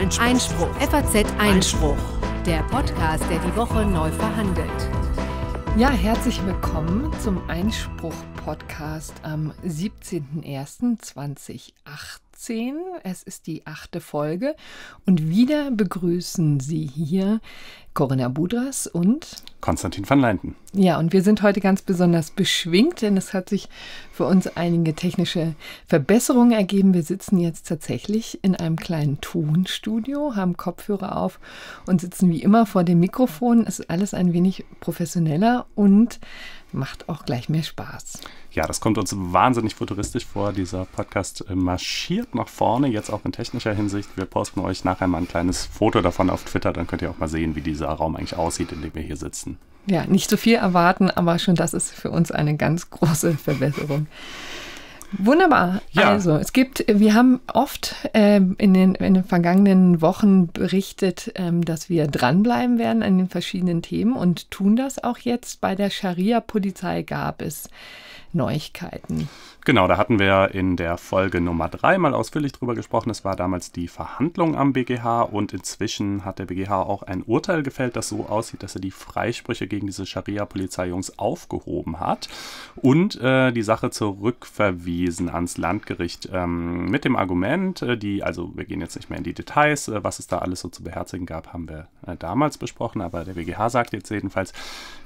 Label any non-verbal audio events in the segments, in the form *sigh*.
Einspruch. Einspruch. FAZ Einspruch. Der Podcast, der die Woche neu verhandelt. Ja, herzlich willkommen zum Einspruch-Podcast am 17.01.2018. 18. Es ist die achte Folge und wieder begrüßen Sie hier Corinna Budras und Konstantin van Leinten. Ja, und wir sind heute ganz besonders beschwingt, denn es hat sich für uns einige technische Verbesserungen ergeben. Wir sitzen jetzt tatsächlich in einem kleinen Tonstudio, haben Kopfhörer auf und sitzen wie immer vor dem Mikrofon. Es ist alles ein wenig professioneller und macht auch gleich mehr Spaß. Ja, das kommt uns wahnsinnig futuristisch vor. Dieser Podcast äh, marschiert nach vorne, jetzt auch in technischer Hinsicht. Wir posten euch nachher mal ein kleines Foto davon auf Twitter, dann könnt ihr auch mal sehen, wie dieser Raum eigentlich aussieht, in dem wir hier sitzen. Ja, nicht so viel erwarten, aber schon das ist für uns eine ganz große Verbesserung. Wunderbar. Ja. Also, es gibt, wir haben oft äh, in, den, in den vergangenen Wochen berichtet, ähm, dass wir dranbleiben werden an den verschiedenen Themen und tun das auch jetzt. Bei der Scharia-Polizei gab es Neuigkeiten. Genau, da hatten wir in der Folge Nummer 3 mal ausführlich drüber gesprochen. Es war damals die Verhandlung am BGH und inzwischen hat der BGH auch ein Urteil gefällt, das so aussieht, dass er die Freisprüche gegen diese Scharia-Polizeijungs aufgehoben hat und äh, die Sache zurückverwiesen ans Landgericht ähm, mit dem Argument, äh, die, also wir gehen jetzt nicht mehr in die Details, äh, was es da alles so zu beherzigen gab, haben wir äh, damals besprochen, aber der BGH sagt jetzt jedenfalls,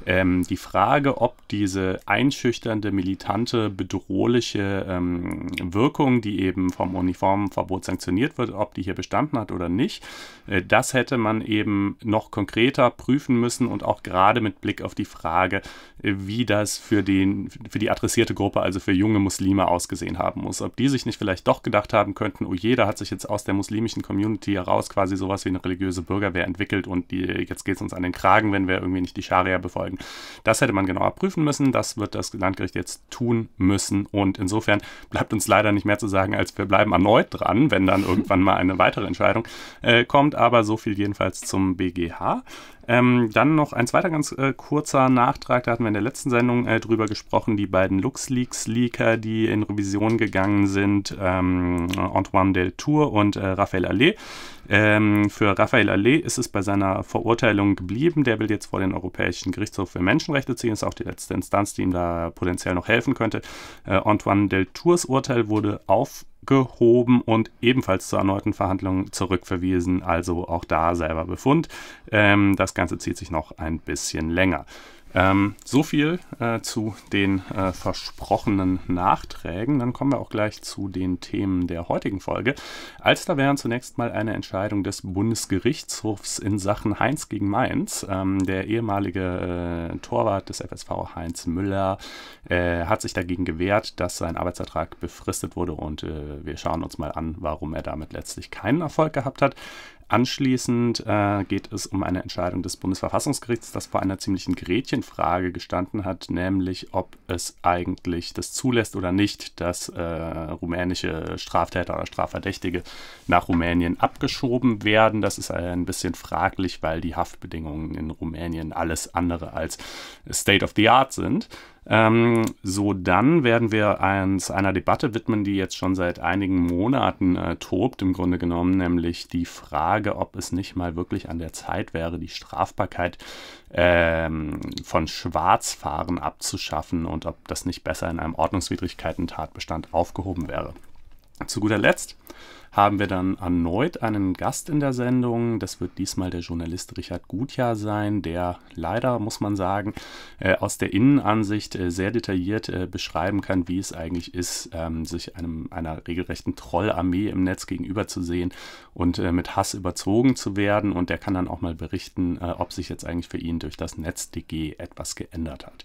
ähm, die Frage, ob diese einschüchternde, militante, bedrohliche politische ähm, Wirkung, die eben vom Uniformenverbot sanktioniert wird, ob die hier bestanden hat oder nicht, äh, das hätte man eben noch konkreter prüfen müssen und auch gerade mit Blick auf die Frage, äh, wie das für, den, für die adressierte Gruppe, also für junge Muslime ausgesehen haben muss. Ob die sich nicht vielleicht doch gedacht haben könnten, oh jeder hat sich jetzt aus der muslimischen Community heraus quasi sowas wie eine religiöse Bürgerwehr entwickelt und die, jetzt geht es uns an den Kragen, wenn wir irgendwie nicht die Scharia befolgen. Das hätte man genauer prüfen müssen, das wird das Landgericht jetzt tun müssen und und insofern bleibt uns leider nicht mehr zu sagen, als wir bleiben erneut dran, wenn dann irgendwann mal eine weitere Entscheidung äh, kommt. Aber so viel jedenfalls zum BGH. Ähm, dann noch ein zweiter ganz äh, kurzer Nachtrag, da hatten wir in der letzten Sendung äh, drüber gesprochen, die beiden LuxLeaks-Leaker, die in Revision gegangen sind, ähm, Antoine Deltour und äh, Raphael Allais. Ähm, für Raphael Allais ist es bei seiner Verurteilung geblieben. Der will jetzt vor den Europäischen Gerichtshof für Menschenrechte ziehen. Das ist auch die letzte Instanz, die ihm da potenziell noch helfen könnte. Äh, Antoine Deltours Urteil wurde auf aufgehoben und ebenfalls zur erneuten Verhandlung zurückverwiesen. Also auch da selber Befund. Ähm, das Ganze zieht sich noch ein bisschen länger. Ähm, so viel äh, zu den äh, versprochenen Nachträgen. Dann kommen wir auch gleich zu den Themen der heutigen Folge. Als da wären zunächst mal eine Entscheidung des Bundesgerichtshofs in Sachen Heinz gegen Mainz. Ähm, der ehemalige äh, Torwart des FSV Heinz Müller äh, hat sich dagegen gewehrt, dass sein Arbeitsvertrag befristet wurde und äh, wir schauen uns mal an, warum er damit letztlich keinen Erfolg gehabt hat. Anschließend äh, geht es um eine Entscheidung des Bundesverfassungsgerichts, das vor einer ziemlichen Gretchenfrage gestanden hat, nämlich ob es eigentlich das zulässt oder nicht, dass äh, rumänische Straftäter oder Strafverdächtige nach Rumänien abgeschoben werden. Das ist ein bisschen fraglich, weil die Haftbedingungen in Rumänien alles andere als State of the Art sind. Ähm, so dann werden wir uns einer Debatte widmen, die jetzt schon seit einigen Monaten äh, tobt, im Grunde genommen, nämlich die Frage, ob es nicht mal wirklich an der Zeit wäre, die Strafbarkeit ähm, von Schwarzfahren abzuschaffen und ob das nicht besser in einem Ordnungswidrigkeiten-Tatbestand aufgehoben wäre. Zu guter Letzt haben wir dann erneut einen Gast in der Sendung. Das wird diesmal der Journalist Richard Gutjahr sein, der leider, muss man sagen, äh, aus der Innenansicht äh, sehr detailliert äh, beschreiben kann, wie es eigentlich ist, ähm, sich einem, einer regelrechten Trollarmee im Netz gegenüberzusehen und mit Hass überzogen zu werden. Und der kann dann auch mal berichten, ob sich jetzt eigentlich für ihn durch das NetzDG etwas geändert hat.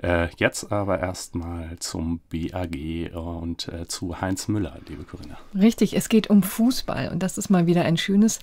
Äh, jetzt aber erstmal zum BAG äh, und äh, zu Heinz Müller, liebe Corinna. Richtig, es geht um Fußball und das ist mal wieder ein schönes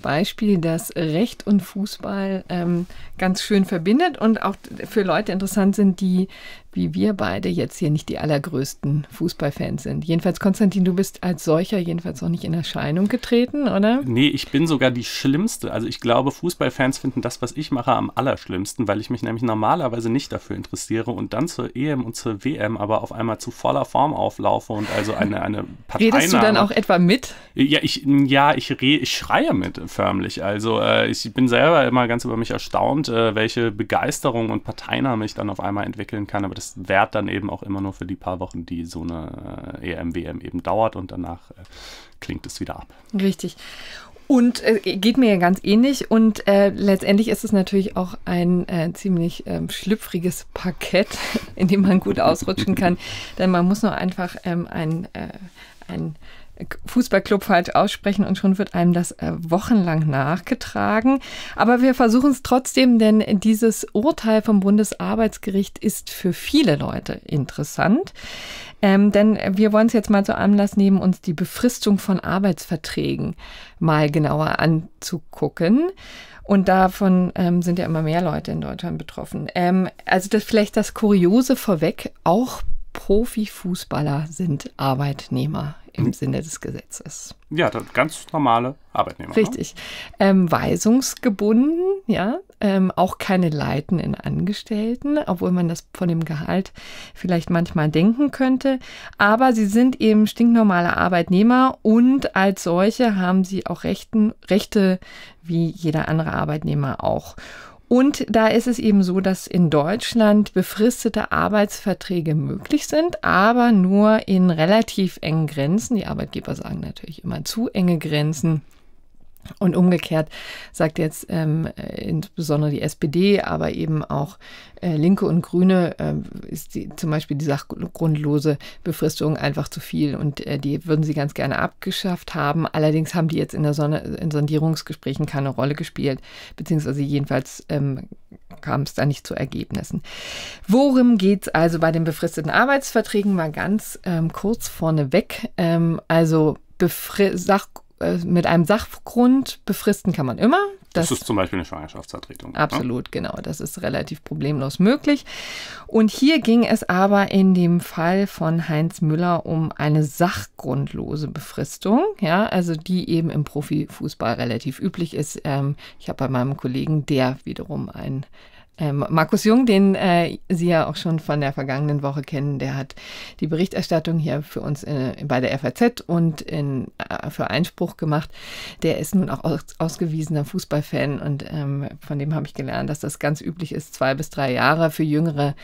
Beispiel, das Recht und Fußball ähm, ganz schön verbindet und auch für Leute interessant sind, die wie wir beide jetzt hier nicht die allergrößten Fußballfans sind. Jedenfalls, Konstantin, du bist als solcher jedenfalls noch nicht in Erscheinung getreten, oder? Nee, ich bin sogar die Schlimmste. Also ich glaube, Fußballfans finden das, was ich mache, am allerschlimmsten, weil ich mich nämlich normalerweise nicht dafür interessiere und dann zur EM und zur WM aber auf einmal zu voller Form auflaufe und also eine, eine *laughs* Partei. Redest du dann auch etwa mit? Ja, ich, ja, ich, re, ich schreie mit förmlich. Also äh, ich bin selber immer ganz über mich erstaunt, äh, welche Begeisterung und Parteinahme ich dann auf einmal entwickeln kann. Aber das ist Wert dann eben auch immer nur für die paar Wochen, die so eine äh, EM, eben dauert und danach äh, klingt es wieder ab. Richtig. Und äh, geht mir ja ganz ähnlich. Und äh, letztendlich ist es natürlich auch ein äh, ziemlich ähm, schlüpfriges Parkett, *laughs* in dem man gut ausrutschen kann. *laughs* Denn man muss nur einfach ähm, ein, äh, ein Fußballclub falsch halt aussprechen und schon wird einem das äh, wochenlang nachgetragen. Aber wir versuchen es trotzdem, denn dieses Urteil vom Bundesarbeitsgericht ist für viele Leute interessant. Ähm, denn wir wollen es jetzt mal zu Anlass nehmen, uns die Befristung von Arbeitsverträgen mal genauer anzugucken. Und davon ähm, sind ja immer mehr Leute in Deutschland betroffen. Ähm, also das vielleicht das Kuriose vorweg, auch Profifußballer sind Arbeitnehmer im Sinne des Gesetzes. Ja, ganz normale Arbeitnehmer. Ne? Richtig. Ähm, weisungsgebunden, ja, ähm, auch keine Leiten in Angestellten, obwohl man das von dem Gehalt vielleicht manchmal denken könnte. Aber sie sind eben stinknormale Arbeitnehmer und als solche haben sie auch Rechten, Rechte wie jeder andere Arbeitnehmer auch. Und da ist es eben so, dass in Deutschland befristete Arbeitsverträge möglich sind, aber nur in relativ engen Grenzen. Die Arbeitgeber sagen natürlich immer zu enge Grenzen. Und umgekehrt sagt jetzt ähm, äh, insbesondere die SPD, aber eben auch äh, Linke und Grüne äh, ist die, zum Beispiel die sachgrundlose Befristung einfach zu viel und äh, die würden sie ganz gerne abgeschafft haben. Allerdings haben die jetzt in der Sonne, in Sondierungsgesprächen keine Rolle gespielt, beziehungsweise jedenfalls ähm, kam es da nicht zu Ergebnissen. Worum geht es also bei den befristeten Arbeitsverträgen? Mal ganz ähm, kurz vorneweg. Ähm, also Befri sach äh, mit einem Sachgrund befristen kann man immer. Das, das ist zum Beispiel eine Schwangerschaftsvertretung. Absolut, ne? genau. Das ist relativ problemlos möglich. Und hier ging es aber in dem Fall von Heinz Müller um eine sachgrundlose Befristung, ja, also die eben im Profifußball relativ üblich ist. Ähm, ich habe bei meinem Kollegen, der wiederum ein ähm, Markus Jung, den äh, Sie ja auch schon von der vergangenen Woche kennen, der hat die Berichterstattung hier für uns in, äh, bei der FAZ und in, äh, für Einspruch gemacht. Der ist nun auch aus, ausgewiesener Fußballfan und ähm, von dem habe ich gelernt, dass das ganz üblich ist, zwei bis drei Jahre für jüngere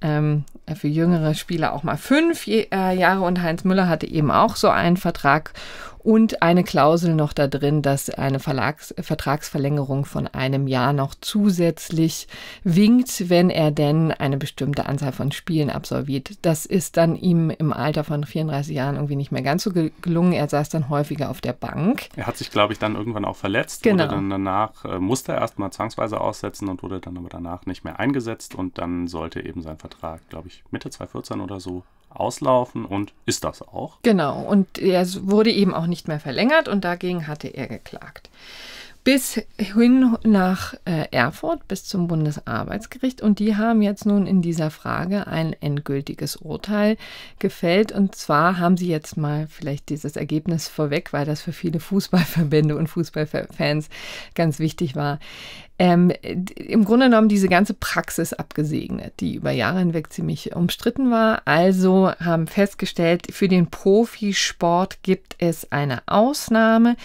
ähm, für jüngere Spieler auch mal fünf äh, Jahre und Heinz Müller hatte eben auch so einen Vertrag und eine Klausel noch da drin, dass eine Verlags Vertragsverlängerung von einem Jahr noch zusätzlich winkt, wenn er denn eine bestimmte Anzahl von Spielen absolviert. Das ist dann ihm im Alter von 34 Jahren irgendwie nicht mehr ganz so gelungen. Er saß dann häufiger auf der Bank. Er hat sich, glaube ich, dann irgendwann auch verletzt. Genau. Wurde dann danach äh, musste er erstmal zwangsweise aussetzen und wurde dann aber danach nicht mehr eingesetzt und dann sollte eben sein Vertrag, glaube ich, Mitte 2014 oder so auslaufen und ist das auch. Genau, und er wurde eben auch nicht mehr verlängert und dagegen hatte er geklagt. Bis hin nach äh, Erfurt, bis zum Bundesarbeitsgericht. Und die haben jetzt nun in dieser Frage ein endgültiges Urteil gefällt. Und zwar haben sie jetzt mal vielleicht dieses Ergebnis vorweg, weil das für viele Fußballverbände und Fußballfans ganz wichtig war ähm, im Grunde genommen diese ganze Praxis abgesegnet, die über Jahre hinweg ziemlich umstritten war. Also haben festgestellt, für den Profisport gibt es eine Ausnahme,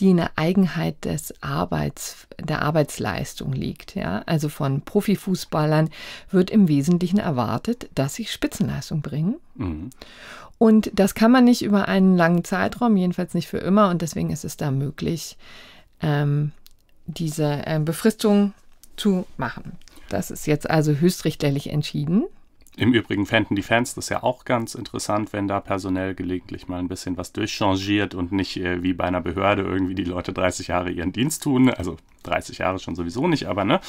die in der Eigenheit des Arbeits, der Arbeitsleistung liegt. Ja? Also von Profifußballern wird im Wesentlichen erwartet, dass sie Spitzenleistung bringen. Mhm. Und das kann man nicht über einen langen Zeitraum, jedenfalls nicht für immer. Und deswegen ist es da möglich, ähm, diese ähm, Befristung zu machen. Das ist jetzt also höchstrichterlich entschieden. Im Übrigen fänden die Fans das ja auch ganz interessant, wenn da personell gelegentlich mal ein bisschen was durchchangiert und nicht äh, wie bei einer Behörde irgendwie die Leute 30 Jahre ihren Dienst tun. Also 30 Jahre schon sowieso nicht, aber ne.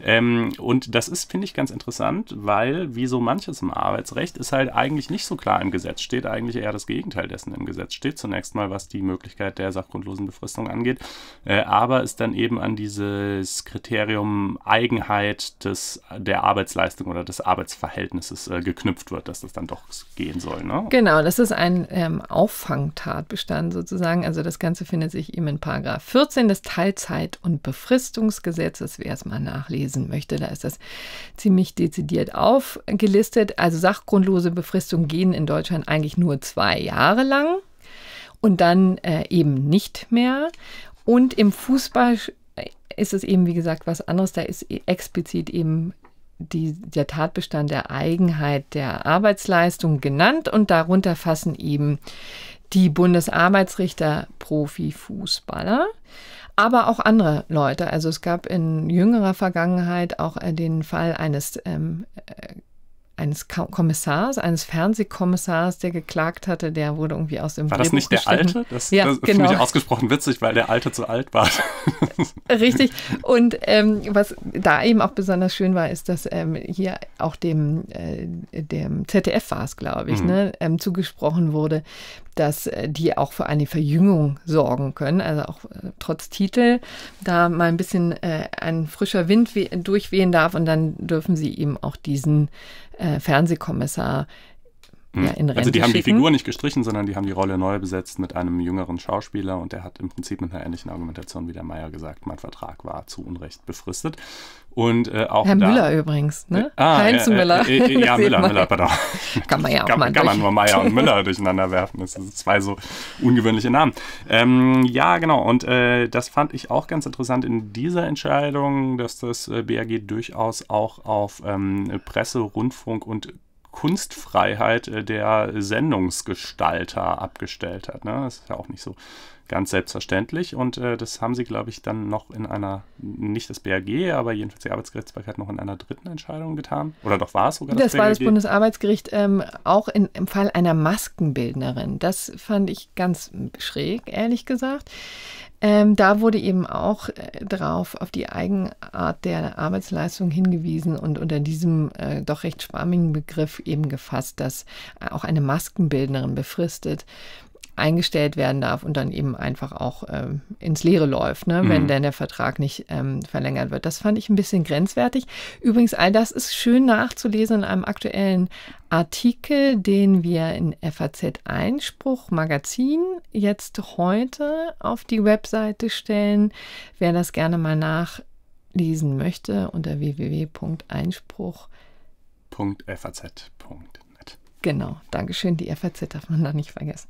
Ähm, und das ist, finde ich, ganz interessant, weil wie so manches im Arbeitsrecht ist halt eigentlich nicht so klar im Gesetz steht, eigentlich eher das Gegenteil dessen im Gesetz steht. Zunächst mal, was die Möglichkeit der sachgrundlosen Befristung angeht, äh, aber ist dann eben an dieses Kriterium Eigenheit des, der Arbeitsleistung oder des Arbeitsverhältnisses äh, geknüpft wird, dass das dann doch gehen soll. Ne? Genau, das ist ein ähm, Auffangtatbestand sozusagen. Also das Ganze findet sich eben in Paragraph 14 des Teilzeit- und Befristung. Befristungsgesetzes, wer es mal nachlesen möchte, da ist das ziemlich dezidiert aufgelistet. Also sachgrundlose Befristungen gehen in Deutschland eigentlich nur zwei Jahre lang und dann äh, eben nicht mehr. Und im Fußball äh, ist es eben, wie gesagt, was anderes. Da ist e, explizit eben die, der Tatbestand der Eigenheit der Arbeitsleistung genannt und darunter fassen eben die Bundesarbeitsrichter Profifußballer aber auch andere Leute. Also es gab in jüngerer Vergangenheit auch äh, den Fall eines ähm, äh, eines Kommissars, eines Fernsehkommissars, der geklagt hatte, der wurde irgendwie aus dem War Drehbuch das nicht der Alte? Das, ja, das genau. finde ich genau. ausgesprochen witzig, weil der Alte zu alt war. *laughs* Richtig. Und ähm, was da eben auch besonders schön war, ist, dass ähm, hier auch dem, äh, dem ZDF war es, glaube ich, mhm. ne, ähm, zugesprochen wurde, dass äh, die auch für eine Verjüngung sorgen können. Also auch äh, trotz Titel da mal ein bisschen äh, ein frischer Wind durchwehen darf und dann dürfen sie eben auch diesen äh, Fernsehkommissar ja, hm. in Rente Also die haben schicken. die Figur nicht gestrichen, sondern die haben die Rolle neu besetzt mit einem jüngeren Schauspieler und der hat im Prinzip mit einer ähnlichen Argumentation wie der Meier gesagt, mein Vertrag war zu Unrecht befristet. Und äh, auch Herr da, Müller übrigens, ne? Äh, ah, Heinz äh, äh Müller. Äh, äh, *laughs* ja, Müller, Müller, pardon. Kann man ja auch kann, mal kann man nur Meier und Müller durcheinander werfen. Das sind zwei so ungewöhnliche Namen. Ähm, ja, genau. Und das fand ich auch ganz interessant in dieser Entscheidung, dass das BAG durchaus auch auf ähm, Presse, Rundfunk und Kunstfreiheit äh, der Sendungsgestalter abgestellt hat. Ne? Das ist ja auch nicht so ganz selbstverständlich. Und äh, das haben sie, glaube ich, dann noch in einer, nicht das BAG, aber jedenfalls die Arbeitsgerichtsbarkeit noch in einer dritten Entscheidung getan. Oder doch war es sogar das Das BAG? war das Bundesarbeitsgericht ähm, auch in, im Fall einer Maskenbildnerin. Das fand ich ganz schräg, ehrlich gesagt. Ähm, da wurde eben auch äh, drauf auf die Eigenart der Arbeitsleistung hingewiesen und unter diesem äh, doch recht schwammigen Begriff eben gefasst, dass äh, auch eine Maskenbildnerin befristet eingestellt werden darf und dann eben einfach auch ähm, ins Leere läuft, ne? wenn mhm. denn der Vertrag nicht ähm, verlängert wird. Das fand ich ein bisschen grenzwertig. Übrigens, all das ist schön nachzulesen in einem aktuellen Artikel, den wir in FAZ Einspruch Magazin jetzt heute auf die Webseite stellen. Wer das gerne mal nachlesen möchte, unter www.einspruch.faz.de. Genau, Dankeschön. Die FAZ darf man da nicht vergessen.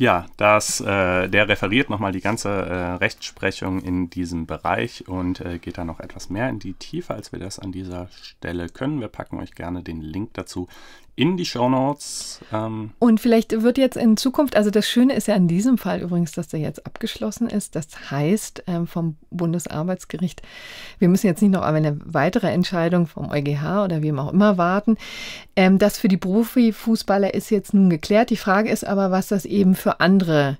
Ja, das, äh, der referiert nochmal die ganze äh, Rechtsprechung in diesem Bereich und äh, geht da noch etwas mehr in die Tiefe, als wir das an dieser Stelle können. Wir packen euch gerne den Link dazu in die Show Notes. Ähm. Und vielleicht wird jetzt in Zukunft, also das Schöne ist ja in diesem Fall übrigens, dass der jetzt abgeschlossen ist. Das heißt ähm, vom Bundesarbeitsgericht, wir müssen jetzt nicht noch eine weitere Entscheidung vom EuGH oder wem auch immer warten. Ähm, das für die Profifußballer ist jetzt nun geklärt. Die Frage ist aber, was das eben für für andere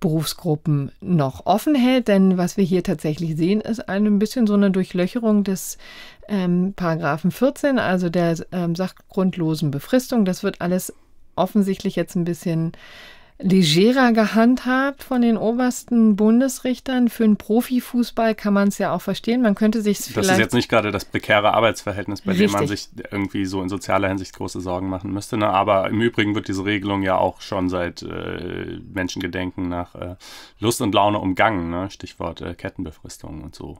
Berufsgruppen noch offen hält. Denn was wir hier tatsächlich sehen, ist ein bisschen so eine Durchlöcherung des ähm, Paragraphen 14, also der ähm, sachgrundlosen Befristung. Das wird alles offensichtlich jetzt ein bisschen legerer gehandhabt von den obersten Bundesrichtern. Für einen Profifußball kann man es ja auch verstehen. Man könnte sich vielleicht. Das ist jetzt nicht gerade das prekäre Arbeitsverhältnis, bei richtig. dem man sich irgendwie so in sozialer Hinsicht große Sorgen machen müsste. Ne? Aber im Übrigen wird diese Regelung ja auch schon seit äh, Menschengedenken nach äh, Lust und Laune umgangen. Ne? Stichwort äh, Kettenbefristung und so.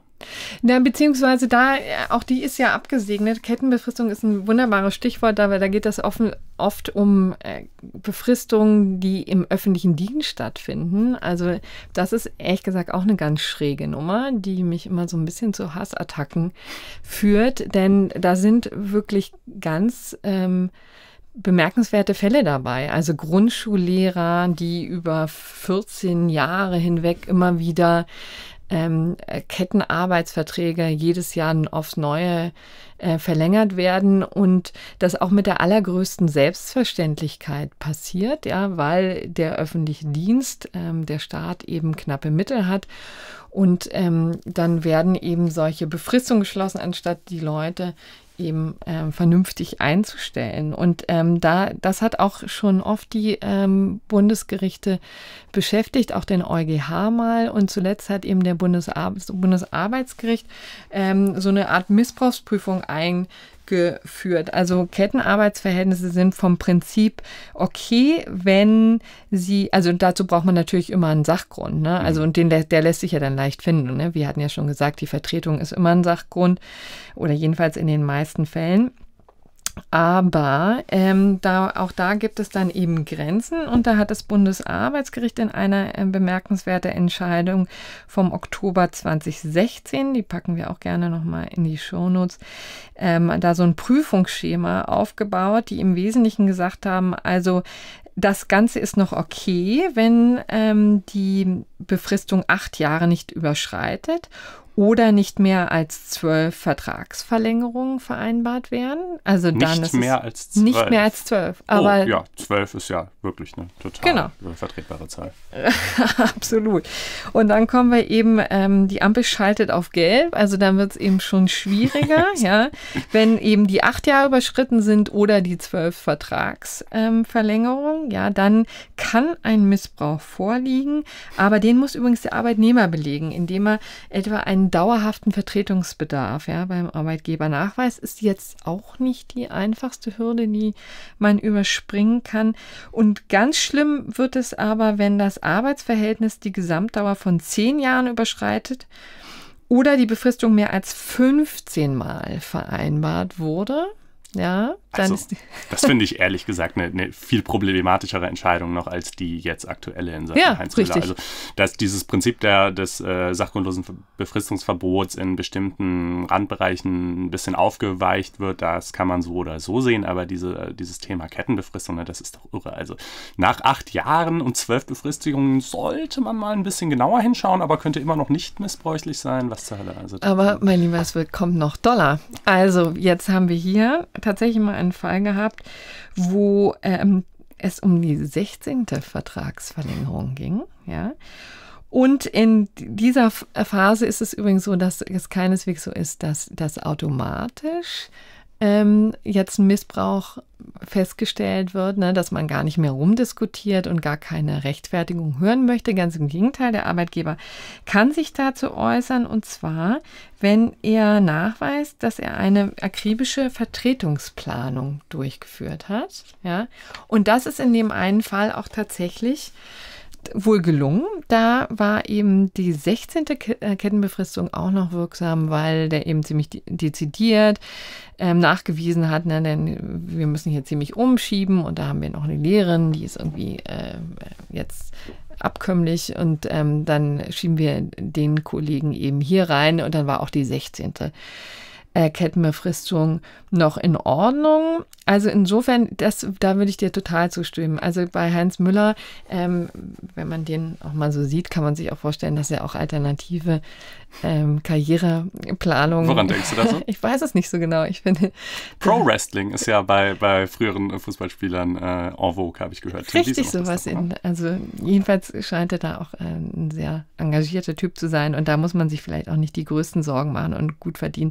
Na, beziehungsweise da, äh, auch die ist ja abgesegnet. Kettenbefristung ist ein wunderbares Stichwort, da, weil da geht das oft um äh, Befristungen, die im öffentlichen Dienst stattfinden. Also das ist ehrlich gesagt auch eine ganz schräge Nummer, die mich immer so ein bisschen zu Hassattacken führt, denn da sind wirklich ganz... Ähm, bemerkenswerte Fälle dabei. Also Grundschullehrer, die über 14 Jahre hinweg immer wieder ähm, äh, Kettenarbeitsverträge jedes Jahr aufs neue äh, verlängert werden und das auch mit der allergrößten Selbstverständlichkeit passiert, ja, weil der öffentliche Dienst, ähm, der Staat eben knappe Mittel hat und ähm, dann werden eben solche Befristungen geschlossen, anstatt die Leute eben ähm, vernünftig einzustellen. Und ähm, da, das hat auch schon oft die ähm, Bundesgerichte beschäftigt, auch den EuGH mal. Und zuletzt hat eben der Bundesar Bundesarbeitsgericht ähm, so eine Art Missbrauchsprüfung eingestellt durchgeführt. Also Kettenarbeitsverhältnisse sind vom Prinzip okay, wenn sie, also dazu braucht man natürlich immer einen Sachgrund. Ne? Mhm. Also und den, der lässt sich ja dann leicht finden. Ne? Wir hatten ja schon gesagt, die Vertretung ist immer ein Sachgrund oder jedenfalls in den meisten Fällen. Aber ähm, da, auch da gibt es dann eben Grenzen und da hat das Bundesarbeitsgericht in einer äh, bemerkenswerten Entscheidung vom Oktober 2016, die packen wir auch gerne nochmal in die Shownotes, ähm, da so ein Prüfungsschema aufgebaut, die im Wesentlichen gesagt haben, also das Ganze ist noch okay, wenn ähm, die Befristung acht Jahre nicht überschreitet oder nicht mehr als zwölf Vertragsverlängerungen vereinbart werden. Also nicht dann ist mehr als zwölf. Nicht oh, mehr als zwölf. Aber oh, ja, zwölf ist ja wirklich eine total genau. vertretbare Zahl. *laughs* Absolut. Und dann kommen wir eben, ähm, die Ampel schaltet auf gelb, also dann wird es eben schon schwieriger, *laughs* ja, wenn eben die acht Jahre überschritten sind oder die zwölf Vertragsverlängerungen, ähm, ja, dann kann ein Missbrauch vorliegen, aber den den muss übrigens der Arbeitnehmer belegen, indem er etwa einen dauerhaften Vertretungsbedarf ja, beim Arbeitgeber nachweist. Ist jetzt auch nicht die einfachste Hürde, die man überspringen kann. Und ganz schlimm wird es aber, wenn das Arbeitsverhältnis die Gesamtdauer von zehn Jahren überschreitet oder die Befristung mehr als 15 Mal vereinbart wurde. Ja, dann also, ist die das finde ich ehrlich gesagt eine, eine, viel problematischere Entscheidung noch als die jetzt aktuelle in Sachen ja, Heinz Müller. Also dass dieses Prinzip der, des äh, sachgrundlosen Befristungsverbots in bestimmten Randbereichen ein bisschen aufgeweicht wird, das kann man so oder so sehen, aber diese, äh, dieses Thema Kettenbefristung, ne, das ist doch irre. Also nach acht Jahren und zwölf Befristigungen sollte man mal ein bisschen genauer hinschauen, aber könnte immer noch nicht missbräuchlich sein. Was zur Hölle? Also, aber mein Lieber, es wird, kommt noch Dollar. Also jetzt haben wir hier tatsächlich mal einen Fall gehabt, wo ähm, es um die 16. Vertragsverlängerung ging. Ja. Und in dieser Phase ist es übrigens so, dass es keineswegs so ist, dass das automatisch ähm, jetzt ein Missbrauch festgestellt wird, ne, dass man gar nicht mehr rumdiskutiert und gar keine Rechtfertigung hören möchte. Ganz im Gegenteil, der Arbeitgeber kann sich dazu äußern und zwar, wenn er nachweist, dass er eine akribische Vertretungsplanung durchgeführt hat. Ja? Und das ist in dem einen Fall auch tatsächlich wohl gelungen. Da war eben die 16. Äh, Kettenbefristung auch noch wirksam, weil der eben ziemlich dezidiert ähm, nachgewiesen hat, ne, denn wir müssen hier ziemlich umschieben und da haben wir noch eine Lehrerin, die ist irgendwie äh, jetzt abkömmlich und ähm, dann schieben wir den Kollegen eben hier rein und dann war auch die 16 äh, Kettenbefristung noch in Ordnung. Also insofern, das, da würde ich dir total zustimmen. Also bei Heinz Müller, ähm, wenn man den auch mal so sieht, kann man sich auch vorstellen, dass er auch alternative ähm, Karriereplanung. Woran denkst du das? *laughs* Ich weiß es nicht so genau. Ich finde Pro Wrestling ist ja bei, bei früheren äh, Fußballspielern äh, en vogue, habe ich gehört. Richtig sowas. In, also jedenfalls scheint er da auch äh, ein sehr engagierter Typ zu sein und da muss man sich vielleicht auch nicht die größten Sorgen machen und gut verdienen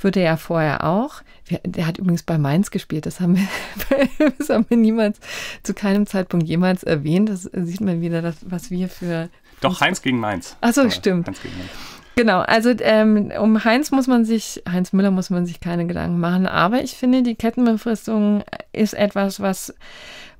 wird er ja vorher auch. Der hat übrigens bei Mainz gespielt. Das haben wir, *laughs* das haben wir niemals zu keinem Zeitpunkt jemals erwähnt. Das sieht man wieder, das, was wir für doch, Heinz gegen Mainz. Achso, stimmt. Heinz gegen Mainz. Genau, also ähm, um Heinz muss man sich, Heinz Müller muss man sich keine Gedanken machen, aber ich finde, die Kettenbefristung äh, ist etwas, was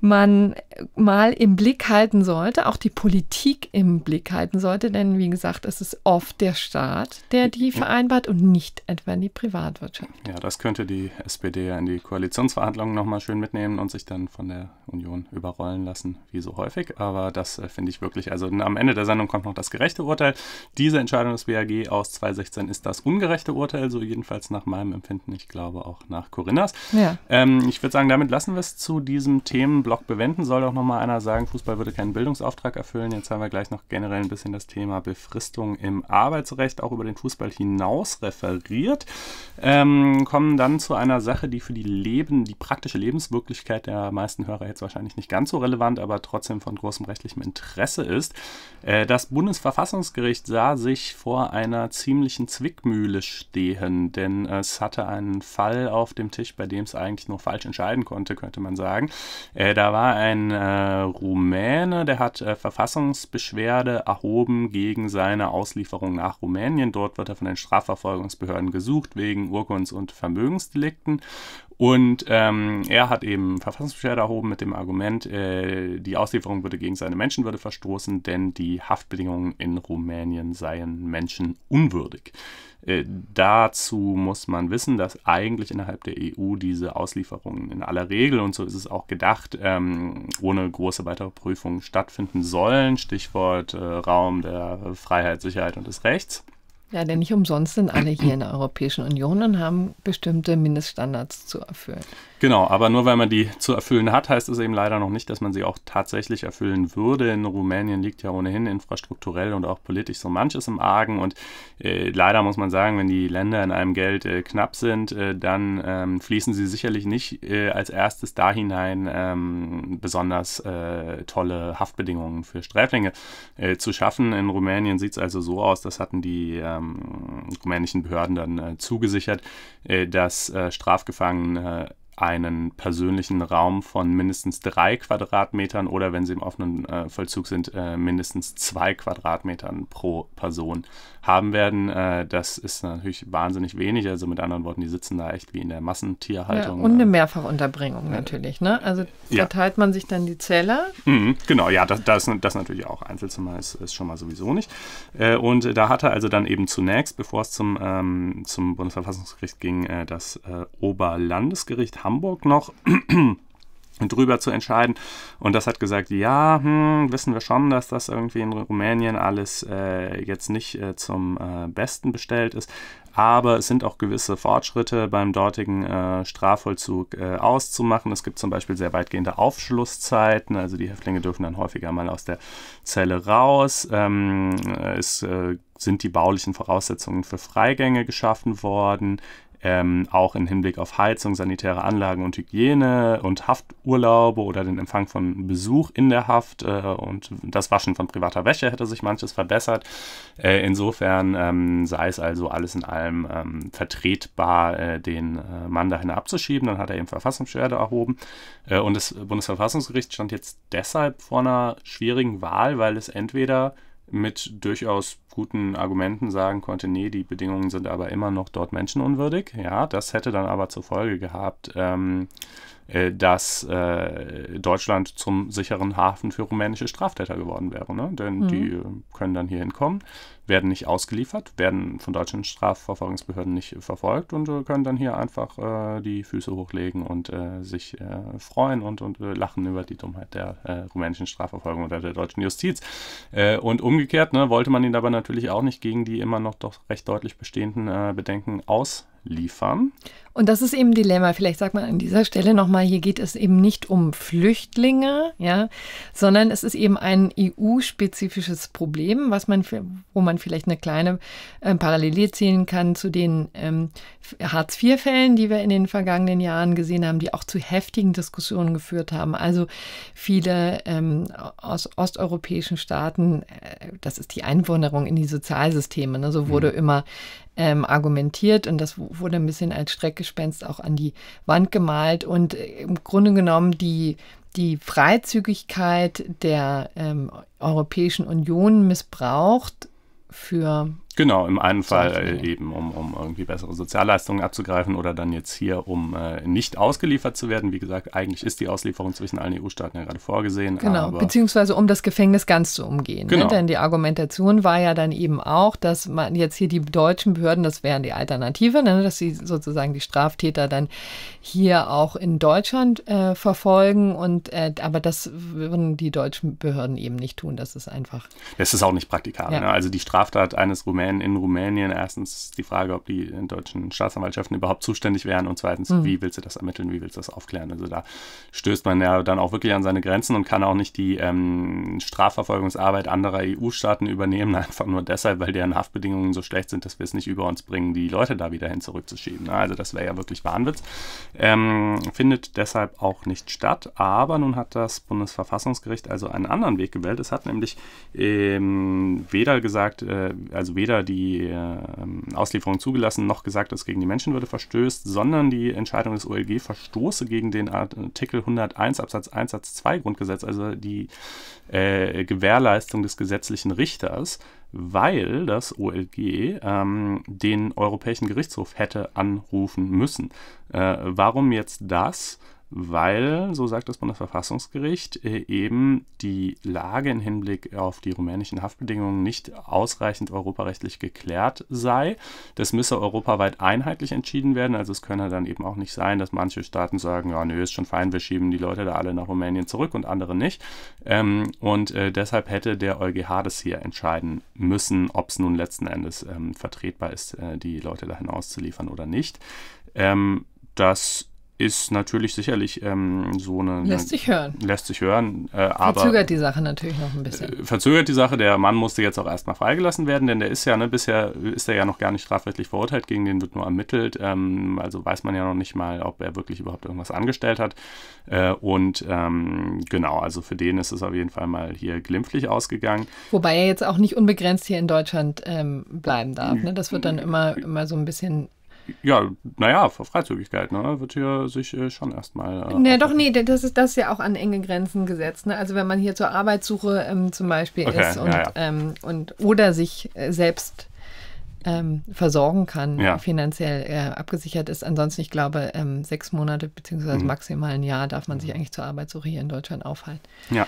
man mal im Blick halten sollte, auch die Politik im Blick halten sollte, denn wie gesagt, es ist oft der Staat, der die vereinbart und nicht etwa in die Privatwirtschaft. Ja, das könnte die SPD ja in die Koalitionsverhandlungen nochmal schön mitnehmen und sich dann von der Union überrollen lassen, wie so häufig. Aber das äh, finde ich wirklich, also am Ende der Sendung kommt noch das gerechte Urteil. Diese Entscheidung des BAG aus 2016 ist das ungerechte Urteil, so jedenfalls nach meinem Empfinden, ich glaube auch nach Corinnas. Ja. Ähm, ich würde sagen, damit lassen wir es zu diesem Themenblock Blog bewenden, soll auch mal einer sagen, Fußball würde keinen Bildungsauftrag erfüllen. Jetzt haben wir gleich noch generell ein bisschen das Thema Befristung im Arbeitsrecht, auch über den Fußball hinaus referiert. Ähm, kommen dann zu einer Sache, die für die Leben, die praktische Lebenswirklichkeit der meisten Hörer jetzt wahrscheinlich nicht ganz so relevant, aber trotzdem von großem rechtlichem Interesse ist. Äh, das Bundesverfassungsgericht sah sich vor einer ziemlichen Zwickmühle stehen, denn es hatte einen Fall auf dem Tisch, bei dem es eigentlich nur falsch entscheiden konnte, könnte man sagen. Äh, da war ein äh, Rumäne, der hat äh, Verfassungsbeschwerde erhoben gegen seine Auslieferung nach Rumänien. Dort wird er von den Strafverfolgungsbehörden gesucht wegen Urkunds- und Vermögensdelikten. Und ähm, er hat eben Verfassungsbeschwerde erhoben mit dem Argument, äh, die Auslieferung würde gegen seine Menschenwürde verstoßen, denn die Haftbedingungen in Rumänien seien menschenunwürdig. Äh, dazu muss man wissen, dass eigentlich innerhalb der EU diese Auslieferungen in aller Regel, und so ist es auch gedacht, ähm, ohne große weitere Prüfungen stattfinden sollen. Stichwort äh, Raum der Freiheit, Sicherheit und des Rechts. Ja, denn nicht umsonst sind alle hier in der Europäischen Union und haben bestimmte Mindeststandards zu erfüllen. Genau, aber nur weil man die zu erfüllen hat, heißt es eben leider noch nicht, dass man sie auch tatsächlich erfüllen würde. In Rumänien liegt ja ohnehin infrastrukturell und auch politisch so manches im Argen. Und äh, leider muss man sagen, wenn die Länder in einem Geld äh, knapp sind, äh, dann ähm, fließen sie sicherlich nicht äh, als erstes da hinein, ähm, besonders äh, tolle Haftbedingungen für Sträflinge äh, zu schaffen. In Rumänien sieht es also so aus, das hatten die ähm, rumänischen Behörden dann zugesichert, dass Strafgefangene einen persönlichen Raum von mindestens drei Quadratmetern oder wenn sie im offenen äh, Vollzug sind, äh, mindestens zwei Quadratmetern pro Person haben werden. Äh, das ist natürlich wahnsinnig wenig. Also mit anderen Worten, die sitzen da echt wie in der Massentierhaltung. Ja, und eine äh, Mehrfachunterbringung äh, natürlich. Ne? Also verteilt ja. man sich dann die Zähler. Mhm, genau, ja, das, das, das, natürlich auch. Einzelzimmer ist, ist schon mal sowieso nicht. Äh, und da hatte also dann eben zunächst, bevor es zum, ähm, zum Bundesverfassungsgericht ging, das Oberlandesgericht Hamburg noch *clears throat* drüber zu entscheiden. Und das hat gesagt, ja, hm, wissen wir schon, dass das irgendwie in Rumänien alles äh, jetzt nicht äh, zum äh, Besten bestellt ist. Aber es sind auch gewisse Fortschritte beim dortigen äh, Strafvollzug äh, auszumachen. Es gibt zum Beispiel sehr weitgehende Aufschlusszeiten. Also die Häftlinge dürfen dann häufiger mal aus der Zelle raus. Ähm, es äh, sind die baulichen Voraussetzungen für Freigänge geschaffen worden ähm, auch im Hinblick auf Heizung, sanitäre Anlagen und Hygiene und Hafturlaube oder den Empfang von Besuch in der Haft äh, und das Waschen von privater Wäsche hätte sich manches verbessert. Äh, insofern ähm, sei es also alles in allem ähm, vertretbar, äh, den äh, Mann dahin abzuschieben. Dann hat er eben Verfassungsbeschwerde erhoben. Äh, und das Bundesverfassungsgericht stand jetzt deshalb vor einer schwierigen Wahl, weil es entweder mit durchaus guten Argumenten sagen konnte, nee, die Bedingungen sind aber immer noch dort menschenunwürdig. Ja, das hätte dann aber zur Folge gehabt, ähm, äh, dass äh, Deutschland zum sicheren Hafen für rumänische Straftäter geworden wäre. Ne? Denn mhm. die äh, können dann hier hinkommen, werden nicht ausgeliefert, werden von deutschen Strafverfolgungsbehörden nicht verfolgt und äh, können dann hier einfach äh, die Füße hochlegen und äh, sich freuen und, und lachen über die Dummheit der rumänischen Strafverfolgung oder der deutschen Justiz. und umgekehrt ne, wollte man ihn aber natürlich auch nicht gegen die immer noch doch recht deutlich bestehenden Bedenken aus liefern. Und das ist eben ein Dilemma. Vielleicht sagt man an dieser Stelle nochmal, hier geht es eben nicht um Flüchtlinge, ja, sondern es ist eben ein EU-spezifisches Problem, was man, für, wo man man vielleicht eine kleine äh, Parallele ziehen kann zu den ähm, Hartz-IV-Fällen, die wir in den vergangenen Jahren gesehen haben, die auch zu heftigen Diskussionen geführt haben. Also viele ähm, aus osteuropäischen Staaten, äh, das ist die Einwanderung in die Sozialsysteme, ne? so mhm. wurde mhm. immer ähm, argumentiert und das wurde ein bisschen als Streckgespenst auch an die Wand gemalt und äh, im Grunde genommen die die Freizügigkeit der ähm, Europäischen Union missbraucht, für Genau, im einen Fall äh, eben, um, um irgendwie bessere Sozialleistungen abzugreifen oder dann jetzt hier, um äh, nicht ausgeliefert zu werden. Wie gesagt, eigentlich ist die Auslieferung zwischen allen EU-Staaten ja gerade vorgesehen. Genau, beziehungsweise um das Gefängnis ganz zu umgehen. Ne? Genau. Ne? Denn die Argumentation war ja dann eben auch, dass man jetzt hier die deutschen Behörden, das wären die Alternative, ne? dass sie sozusagen die Straftäter dann hier auch in Deutschland äh, verfolgen. Und äh, aber das würden die deutschen Behörden eben nicht tun. Das ist einfach. Das ist auch nicht praktikabel. Ja. Ne? Also die Straftat eines Rumänen Rumänen in Rumänien. Erstens die Frage, ob die deutschen Staatsanwaltschaften überhaupt zuständig wären und zweitens, mhm. wie willst du das ermitteln, wie willst du das aufklären? Also da stößt man ja dann auch wirklich an seine Grenzen und kann auch nicht die ähm, Strafverfolgungsarbeit anderer EU-Staaten übernehmen, *laughs* einfach nur deshalb, weil deren Haftbedingungen so schlecht sind, dass wir es nicht über uns bringen, die Leute da wieder hin zurückzuschieben. Also das wäre ja wirklich Wahnwitz. Ähm, findet deshalb auch nicht statt, aber nun hat das Bundesverfassungsgericht also einen anderen Weg gewählt. Es hat nämlich ähm, weder gesagt, äh, also weder weder die ähm, Auslieferung zugelassen noch gesagt, dass es gegen die Menschenwürde verstößt, sondern die Entscheidung des OLG verstoße gegen den Artikel 101 Absatz 1 Satz 2 Grundgesetz, also die äh, Gewährleistung des gesetzlichen Richters, weil das OLG ähm, den Europäischen Gerichtshof hätte anrufen müssen. Äh, warum jetzt das? weil, so sagt das Bundesverfassungsgericht, äh, eben die Lage im Hinblick auf die rumänischen Haftbedingungen nicht ausreichend europarechtlich geklärt sei. Das müsse europaweit einheitlich entschieden werden. Also es könne dann eben auch nicht sein, dass manche Staaten sagen, ja, nö, ist schon fein, wir schieben die Leute da alle nach Rumänien zurück und andere nicht. Ähm, und äh, deshalb hätte der EuGH das hier entscheiden müssen, ob es nun letzten Endes ähm, vertretbar ist, äh, die Leute dahin auszuliefern oder nicht. Ähm, das ist natürlich sicherlich ähm, so eine. Lässt sich hören. Lässt sich hören. Äh, verzögert die Sache natürlich noch ein bisschen. Äh, verzögert die Sache. Der Mann musste jetzt auch erstmal freigelassen werden, denn der ist ja, ne, bisher ist er ja noch gar nicht strafrechtlich verurteilt, gegen den wird nur ermittelt. Ähm, also weiß man ja noch nicht mal, ob er wirklich überhaupt irgendwas angestellt hat. Äh, und ähm, genau, also für den ist es auf jeden Fall mal hier glimpflich ausgegangen. Wobei er jetzt auch nicht unbegrenzt hier in Deutschland ähm, bleiben darf. Ne? Das wird dann immer, immer so ein bisschen ja, naja, für Freizügigkeit, ne? Wird hier sich äh, schon erstmal. Äh, ne, doch, nee, das ist das ist ja auch an enge Grenzen gesetzt, ne? Also wenn man hier zur Arbeitssuche ähm, zum Beispiel okay, ist und, ja, ja. Ähm, und oder sich äh, selbst ähm, versorgen kann, ja. finanziell äh, abgesichert ist. Ansonsten, ich glaube, ähm, sechs Monate bzw. mhm. maximal ein Jahr darf man sich mhm. eigentlich zur Arbeitssuche hier in Deutschland aufhalten. Ja,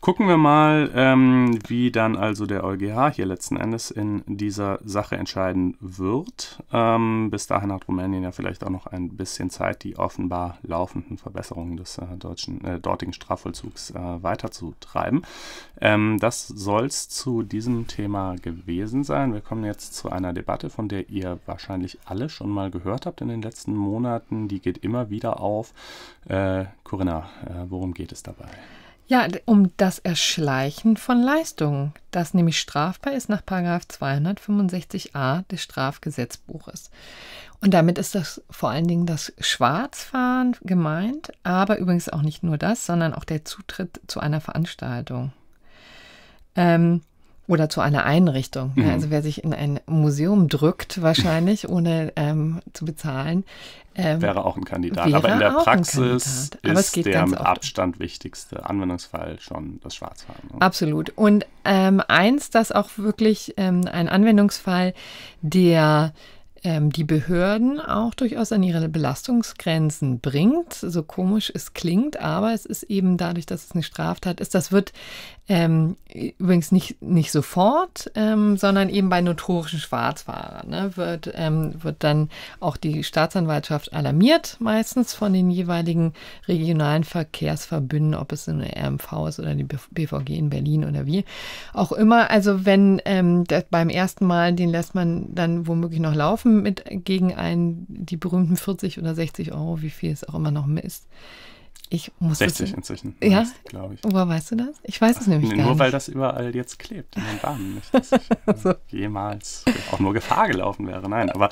gucken wir mal, ähm, wie dann also der EuGH hier letzten Endes in dieser Sache entscheiden wird. Ähm, bis dahin hat Rumänien ja vielleicht auch noch ein bisschen Zeit, die offenbar laufenden Verbesserungen des äh, deutschen, äh, dortigen Strafvollzugs äh, weiterzutreiben. Ähm, das soll es zu diesem Thema gewesen sein. Wir kommen jetzt zu einer Debatte, von der ihr wahrscheinlich alle schon mal gehört habt in den letzten Monaten. Die geht immer wieder auf. Äh, Corinna, äh, worum geht es dabei? Ja, um das Erschleichen von Leistungen, das nämlich strafbar ist nach 265a des Strafgesetzbuches. Und damit ist das vor allen Dingen das Schwarzfahren gemeint, aber übrigens auch nicht nur das, sondern auch der Zutritt zu einer Veranstaltung. Ähm, oder zu einer Einrichtung. Mhm. Also wer sich in ein Museum drückt, wahrscheinlich, *laughs* ohne ähm, zu bezahlen. Ähm, wäre auch ein Kandidat. Aber in der Praxis ist der mit Abstand wichtigste Anwendungsfall schon das Schwarzfahren. Ne? Absolut. Und ähm, eins, das auch wirklich ähm, ein Anwendungsfall, der ähm, die Behörden auch durchaus an ihre Belastungsgrenzen bringt. So komisch es klingt, aber es ist eben dadurch, dass es eine Straftat ist, das wird ähm, übrigens nicht, nicht sofort, ähm, sondern eben bei notorischen Schwarzfahrern ne, wird, ähm, wird dann auch die Staatsanwaltschaft alarmiert, meistens von den jeweiligen regionalen Verkehrsverbünden, ob es eine RMV ist oder die BVG in Berlin oder wie auch immer. Also wenn ähm, beim ersten Mal, den lässt man dann womöglich noch laufen, mit gegen einen, die berühmten 40 oder 60 Euro, wie viel es auch immer noch ist. Ich muss 60 das, inzwischen. Ja, glaube ich. Woher weißt du das? Ich weiß es nämlich nee, gar nur, nicht. Nur weil das überall jetzt klebt in den Bahnen. Nicht, dass *laughs* ich ähm, so. jemals auch nur Gefahr gelaufen wäre. Nein, aber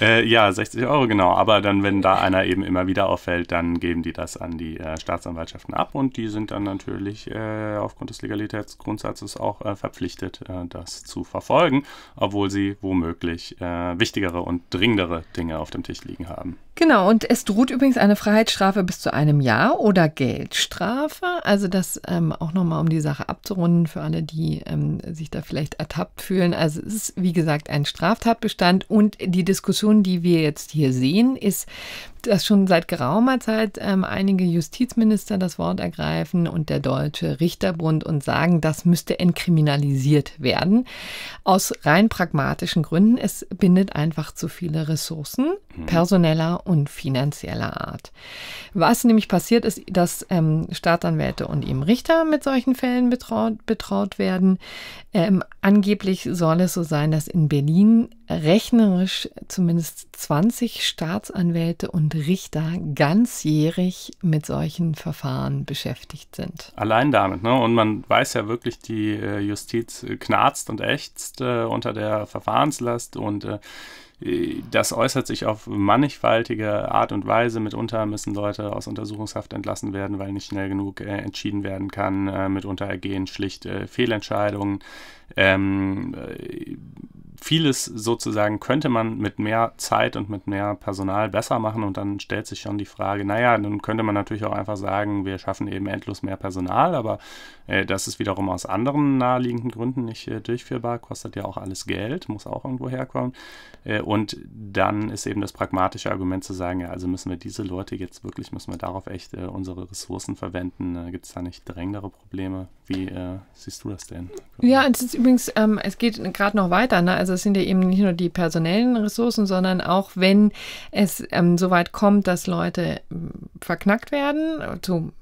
äh, ja, 60 Euro genau. Aber dann, wenn da einer eben immer wieder auffällt, dann geben die das an die äh, Staatsanwaltschaften ab und die sind dann natürlich äh, aufgrund des Legalitätsgrundsatzes auch äh, verpflichtet, äh, das zu verfolgen, obwohl sie womöglich äh, wichtigere und dringendere Dinge auf dem Tisch liegen haben. Genau, und es droht übrigens eine Freiheitsstrafe bis zu einem Jahr oder Geldstrafe. Also das ähm, auch nochmal, um die Sache abzurunden für alle, die ähm, sich da vielleicht ertappt fühlen. Also es ist, wie gesagt, ein Straftatbestand und die Diskussion, die wir jetzt hier sehen, ist dass schon seit geraumer Zeit ähm, einige Justizminister das Wort ergreifen und der Deutsche Richterbund und sagen, das müsste entkriminalisiert werden. Aus rein pragmatischen Gründen. Es bindet einfach zu viele Ressourcen, mhm. personeller und finanzieller Art. Was nämlich passiert ist, dass ähm, Staatsanwälte und eben Richter mit solchen Fällen betraut, betraut werden. Ähm, angeblich soll es so sein, dass in Berlin rechnerisch zumindest 20 Staatsanwälte und Richter ganzjährig mit solchen Verfahren beschäftigt sind. Allein damit, ne? Und man weiß ja wirklich, die äh, Justiz knarzt und ächzt äh, unter der Verfahrenslast und äh, das äußert sich auf mannigfaltige Art und Weise. Mitunter müssen Leute aus Untersuchungshaft entlassen werden, weil nicht schnell genug äh, entschieden werden kann. Äh, mitunter ergehen schlicht äh, Fehlentscheidungen. Ähm, äh, vieles sozusagen könnte man mit mehr Zeit und mit mehr Personal besser machen und dann stellt sich schon die Frage, naja, dann könnte man natürlich auch einfach sagen, wir schaffen eben endlos mehr Personal, aber äh, das ist wiederum aus anderen naheliegenden Gründen nicht äh, durchführbar, kostet ja auch alles Geld, muss auch irgendwo herkommen. Äh, und dann ist eben das pragmatische Argument zu sagen, ja, also müssen wir diese Leute jetzt wirklich, müssen wir darauf echt unsere Ressourcen verwenden? Gibt es da nicht drängendere Probleme? Wie siehst du das denn? Ja, es ist übrigens, ähm, es geht gerade noch weiter. Ne? Also es sind ja eben nicht nur die personellen Ressourcen, sondern auch wenn es ähm, so weit kommt, dass Leute verknackt werden, zu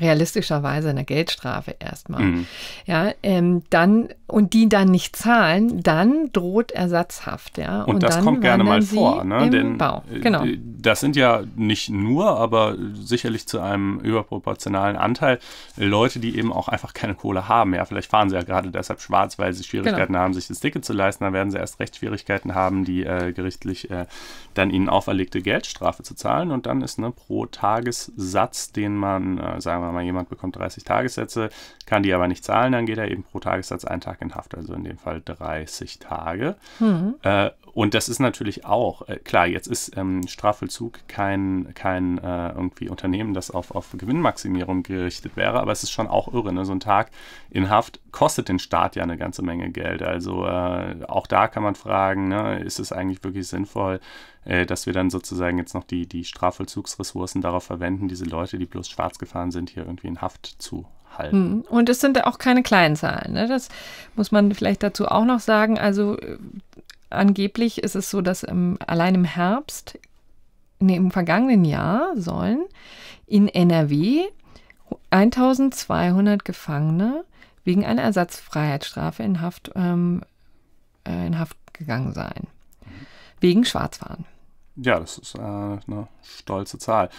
realistischerweise eine Geldstrafe erstmal. Mhm. Ja, ähm, dann und die dann nicht zahlen, dann droht Ersatzhaft. Ja, und, und das kommt gerne mal vor, ne? Denn Bau. Äh, genau. das sind ja nicht nur, aber sicherlich zu einem überproportionalen Anteil Leute, die eben auch einfach keine Kohle haben. Ja, vielleicht fahren sie ja gerade deshalb schwarz, weil sie Schwierigkeiten genau. haben, sich das Ticket zu leisten. Dann werden sie erst recht Schwierigkeiten haben, die äh, gerichtlich äh, dann ihnen auferlegte Geldstrafe zu zahlen. Und dann ist eine pro Tagessatz, den man äh, sagen sagen wir mal, jemand bekommt 30 Tagessätze, kann die aber nicht zahlen, dann geht er eben pro Tagessatz einen Tag in Haft, also in dem Fall 30 Tage. Mhm. Äh, und das ist natürlich auch, äh, klar, jetzt ist ähm, Strafvollzug kein, kein äh, irgendwie Unternehmen, das auf, auf Gewinnmaximierung gerichtet wäre, aber es ist schon auch irre. Ne? So ein Tag in Haft kostet den Staat ja eine ganze Menge Geld. Also äh, auch da kann man fragen, ne, ist es eigentlich wirklich sinnvoll, äh, dass wir dann sozusagen jetzt noch die, die Strafvollzugsressourcen darauf verwenden, diese Leute, die bloß schwarz gefahren sind, hier irgendwie in Haft zu Halten. Hm. Und es sind auch keine kleinen Zahlen. Ne? Das muss man vielleicht dazu auch noch sagen. Also äh, angeblich ist es so, dass im, allein im Herbst, nee, im vergangenen Jahr sollen in NRW 1200 Gefangene wegen einer Ersatzfreiheitsstrafe in Haft, ähm, äh, in Haft gegangen sein. Wegen Schwarzfahren. Ja, das ist äh, eine stolze Zahl.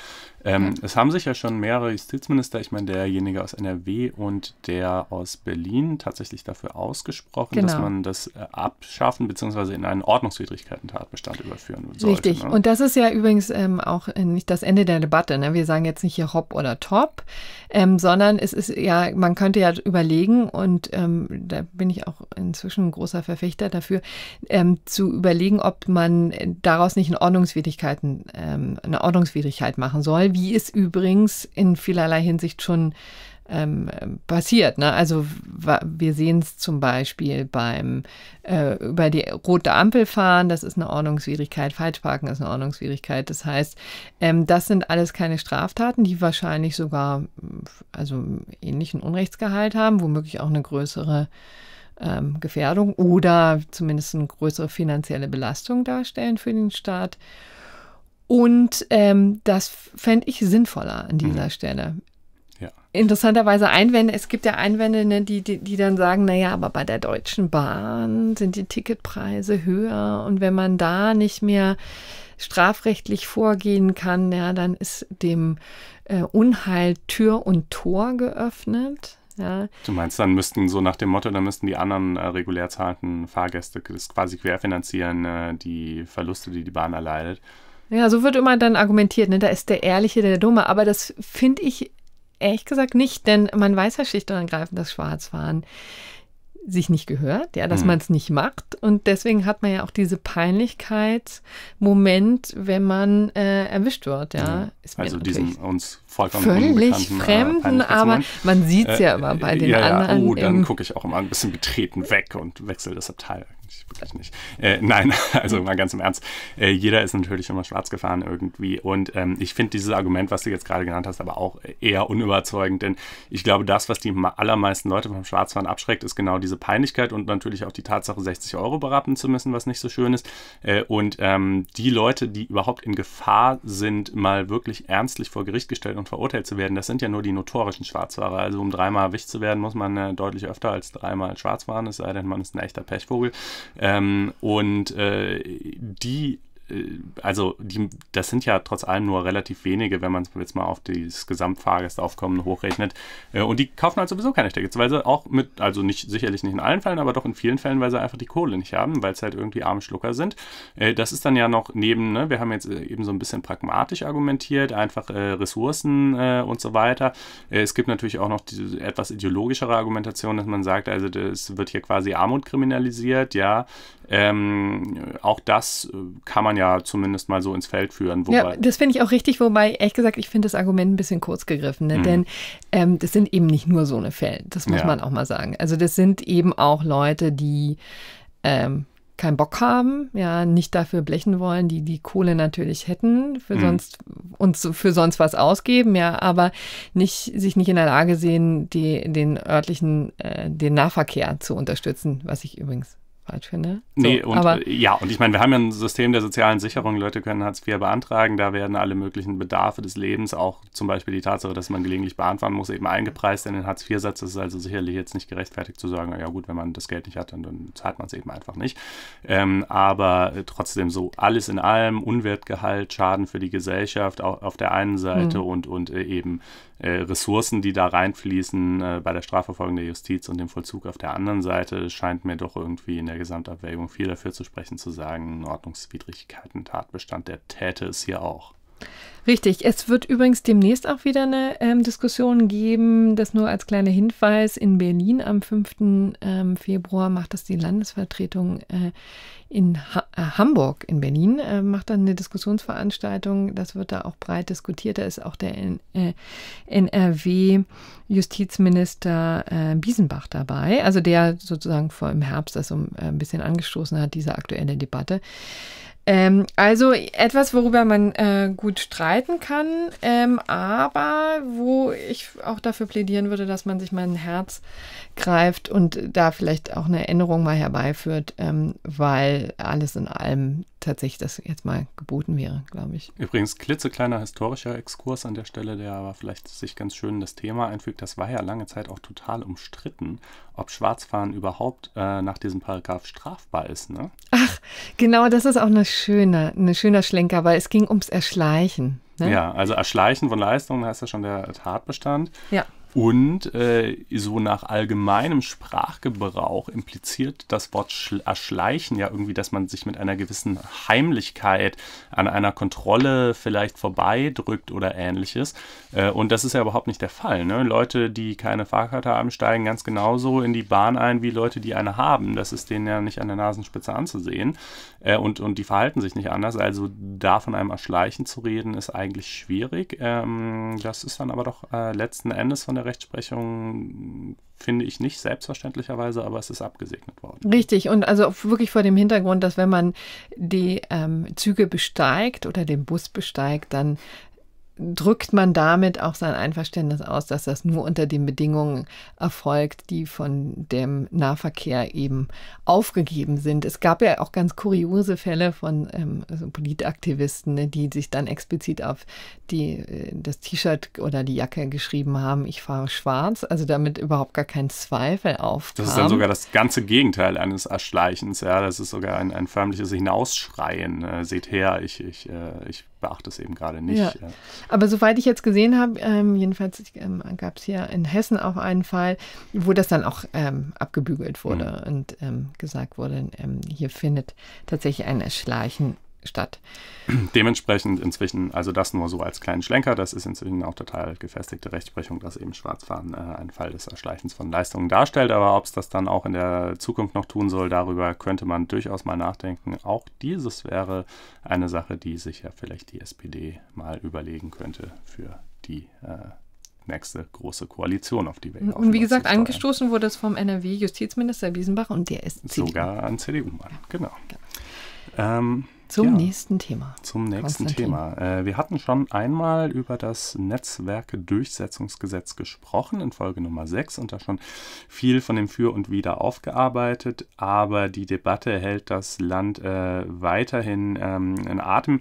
Ähm, es haben sich ja schon mehrere Justizminister, ich meine derjenige aus NRW und der aus Berlin, tatsächlich dafür ausgesprochen, genau. dass man das äh, abschaffen bzw. in einen Ordnungswidrigkeiten-Tatbestand überführen sollte. Richtig. Ne? Und das ist ja übrigens ähm, auch äh, nicht das Ende der Debatte. Ne? Wir sagen jetzt nicht hier hopp oder top, ähm, sondern es ist ja, man könnte ja überlegen, und ähm, da bin ich auch inzwischen ein großer Verfechter dafür, ähm, zu überlegen, ob man äh, daraus nicht ähm, eine Ordnungswidrigkeit machen soll wie es übrigens in vielerlei Hinsicht schon ähm, passiert. Ne? Also wir sehen es zum Beispiel beim äh, über die rote Ampel fahren, das ist eine Ordnungswidrigkeit, Falschparken ist eine Ordnungswidrigkeit. Das heißt, ähm, das sind alles keine Straftaten, die wahrscheinlich sogar also ähnlichen Unrechtsgehalt haben, womöglich auch eine größere ähm, Gefährdung oder zumindest eine größere finanzielle Belastung darstellen für den Staat. Und ähm, das fände ich sinnvoller an dieser mhm. Stelle. Ja. Interessanterweise Einwände, es gibt ja Einwände, ne, die, die, die dann sagen, naja, aber bei der Deutschen Bahn sind die Ticketpreise höher und wenn man da nicht mehr strafrechtlich vorgehen kann, ja, dann ist dem äh, Unheil Tür und Tor geöffnet. Ja. Du meinst, dann müssten so nach dem Motto, dann müssten die anderen äh, regulär zahlten Fahrgäste das quasi querfinanzieren, äh, die Verluste, die die Bahn erleidet. Ja, so wird immer dann argumentiert, ne? da ist der Ehrliche der Dumme. Aber das finde ich ehrlich gesagt nicht, denn man weiß ja schlicht und ergreifend, dass Schwarzfahren sich nicht gehört, ja, dass hm. man es nicht macht. Und deswegen hat man ja auch diese Peinlichkeitsmoment, wenn man äh, erwischt wird, ja. Mhm. Ist also diesen uns vollkommen völlig äh, fremden, äh, aber man sieht es ja äh, immer bei den ja, anderen. Ja, oh, dann gucke ich auch immer ein bisschen betreten weg und wechsle das Abteil. Ich wirklich nicht. Äh, nein, *laughs* also mal ganz im Ernst. Äh, jeder ist natürlich immer schwarz gefahren irgendwie. Und ähm, ich finde dieses Argument, was du jetzt gerade genannt hast, aber auch eher unüberzeugend. Denn ich glaube, das, was die allermeisten Leute vom Schwarzfahren abschreckt, ist genau diese Peinlichkeit und natürlich auch die Tatsache, 60 Euro berappen zu müssen, was nicht so schön ist. Äh, und ähm, die Leute, die überhaupt in Gefahr sind, mal wirklich ernstlich vor Gericht gestellt und verurteilt zu werden, das sind ja nur die notorischen Schwarzfahrer. Also um dreimal erwischt zu werden, muss man äh, deutlich öfter als dreimal schwarz fahren, es sei denn, man ist ein echter Pechvogel. Ähm, und äh, die äh, also die, das sind ja trotz allem nur relativ wenige, wenn man es jetzt mal auf das Gesamtfahrgästaufkommen hochrechnet. Äh, und die kaufen halt sowieso keine Tickets, weil sie auch mit, also nicht sicherlich nicht in allen Fällen, aber doch in vielen Fällen, weil sie einfach die Kohle nicht haben, weil es halt irgendwie arme Schlucker sind. Äh, das ist dann ja noch neben, ne, wir haben jetzt eben so ein bisschen pragmatisch argumentiert, einfach äh, Ressourcen äh, und so weiter. Es gibt natürlich auch noch diese etwas ideologischere Argumentation, dass man sagt, also es wird hier quasi Armut kriminalisiert, ja. Ähm, auch das kann man man ja zumindest mal so ins Feld führen. Wobei ja, das finde ich auch richtig, wobei, ehrlich gesagt, ich finde das Argument ein bisschen kurz gegriffen, ne? mhm. denn ähm, das sind eben nicht nur so eine Fälle, das muss ja. man auch mal sagen. Also das sind eben auch Leute, die ähm, keinen Bock haben, ja, nicht dafür blechen wollen, die die Kohle natürlich hätten, für mhm. sonst uns für sonst was ausgeben, ja, aber nicht sich nicht in der Lage sehen, die, den örtlichen äh, den Nahverkehr zu unterstützen, was ich übrigens falsch finde. So, nee, und aber, äh, ja, und ich meine, wir haben ja ein System der sozialen Sicherung. Leute können Hartz IV beantragen. Da werden alle möglichen Bedarfe des Lebens, auch zum Beispiel die Tatsache, dass man gelegentlich Bahn muss, eben eingepreist in den Hartz IV-Satz. Das ist also sicherlich jetzt nicht gerechtfertigt zu sagen, ja gut, wenn man das Geld nicht hat, dann, dann zahlt man es eben einfach nicht. Ähm, aber äh, trotzdem so alles in allem, Unwertgehalt, Schaden für die Gesellschaft auch auf der einen Seite mhm. und, und äh, eben äh, Ressourcen, die da reinfließen äh, bei der Strafverfolgung der Justiz und dem Vollzug auf der anderen Seite, scheint mir doch irgendwie eine der Gesamtabwägung viel dafür zu sprechen, zu sagen, Ordnungswidrigkeiten, Tatbestand, der täte es hier auch. Richtig. Es wird übrigens demnächst auch wieder eine ähm, Diskussion geben. Das nur als kleiner Hinweis. In Berlin am 5. Ähm, Februar macht das die Landesvertretung äh, in ha äh, Hamburg, in Berlin, äh, macht dann eine Diskussionsveranstaltung. Das wird da auch breit diskutiert. Da ist auch der äh, NRW-Justizminister äh, Biesenbach dabei. Also der sozusagen vor im Herbst das so äh, ein bisschen angestoßen hat, diese aktuelle Debatte. Ähm, also etwas, worüber man äh, gut streiten kann, ähm, aber wo ich auch dafür plädieren würde, dass man sich mal ein Herz greift und da vielleicht auch eine Erinnerung mal herbeiführt, ähm, weil alles in allem tatsächlich das jetzt mal geboten wäre, glaube ich. Übrigens, klitzekleiner historischer Exkurs an der Stelle, der aber vielleicht sich ganz schön in das Thema einfügt. Das war ja lange Zeit auch total umstritten, ob Schwarzfahren überhaupt äh, nach diesem Paragraph strafbar ist. Ne? Ach, genau, das ist auch ein schöner eine schöne Schlenker, weil es ging ums Erschleichen. Ne? Ja, also Erschleichen von Leistungen heißt ja schon der Tatbestand. Ja. Und äh, so nach allgemeinem Sprachgebrauch impliziert das Wort erschleichen äh, ja irgendwie, dass man sich mit einer gewissen Heimlichkeit an einer Kontrolle vielleicht vorbeidrückt oder ähnliches. Äh, und das ist ja überhaupt nicht der Fall. Ne? Leute, die keine Fahrkarte haben, steigen ganz genauso in die Bahn ein wie Leute, die eine haben. Das ist denen ja nicht an der Nasenspitze anzusehen äh, und, und die verhalten sich nicht anders. Also da von einem Erschleichen zu reden, ist eigentlich schwierig. Ähm, das ist dann aber doch äh, letzten Endes von der Rechtsprechung, finde ich nicht selbstverständlicherweise, aber es ist abgesegnet worden. Richtig, und also wirklich vor dem Hintergrund, dass wenn man die ähm, Züge besteigt oder den Bus besteigt, dann drückt man damit auch sein Einverständnis aus, dass das nur unter den Bedingungen erfolgt, die von dem Nahverkehr eben aufgegeben sind. Es gab ja auch ganz kuriose Fälle von ähm, also Politaktivisten, ne, die sich dann explizit auf die, äh, das T-Shirt oder die Jacke geschrieben haben, ich fahre schwarz, also damit überhaupt gar kein Zweifel aufkam. Das ist dann sogar das ganze Gegenteil eines Erschleichens, ja, das ist sogar ein, ein förmliches Hinausschreien, äh, seht her, ich, ich, äh, ich beachte es eben gerade nicht. Ja. Ja. Aber soweit ich jetzt gesehen habe, ähm, jedenfalls ähm, gab es hier in Hessen auch einen Fall, wo das dann auch ähm, abgebügelt wurde mhm. und ähm, gesagt wurde, ähm, hier findet tatsächlich ein Erschleichen statt. Dementsprechend inzwischen, also das nur so als kleinen Schlenker, das ist inzwischen auch total gefestigte Rechtsprechung, dass eben Schwarzfahren äh, ein Fall des Erschleichens von Leistungen darstellt. Aber ob es das dann auch in der Zukunft noch tun soll, darüber könnte man durchaus mal nachdenken. Auch dieses wäre eine Sache, die sich ja vielleicht die SPD mal überlegen könnte für die äh, nächste große Koalition, auf die wir Und, und wie gesagt, angestoßen wurde es vom NRW-Justizminister Wiesenbach und der ist CDU. Sogar ein CDU-Mann, ja. genau. Ja. Ähm, zum ja, nächsten Thema. Zum nächsten Thema. Äh, wir hatten schon einmal über das Netzwerke-Durchsetzungsgesetz gesprochen in Folge Nummer 6 und da schon viel von dem Für und Wider aufgearbeitet, aber die Debatte hält das Land äh, weiterhin ähm, in Atem.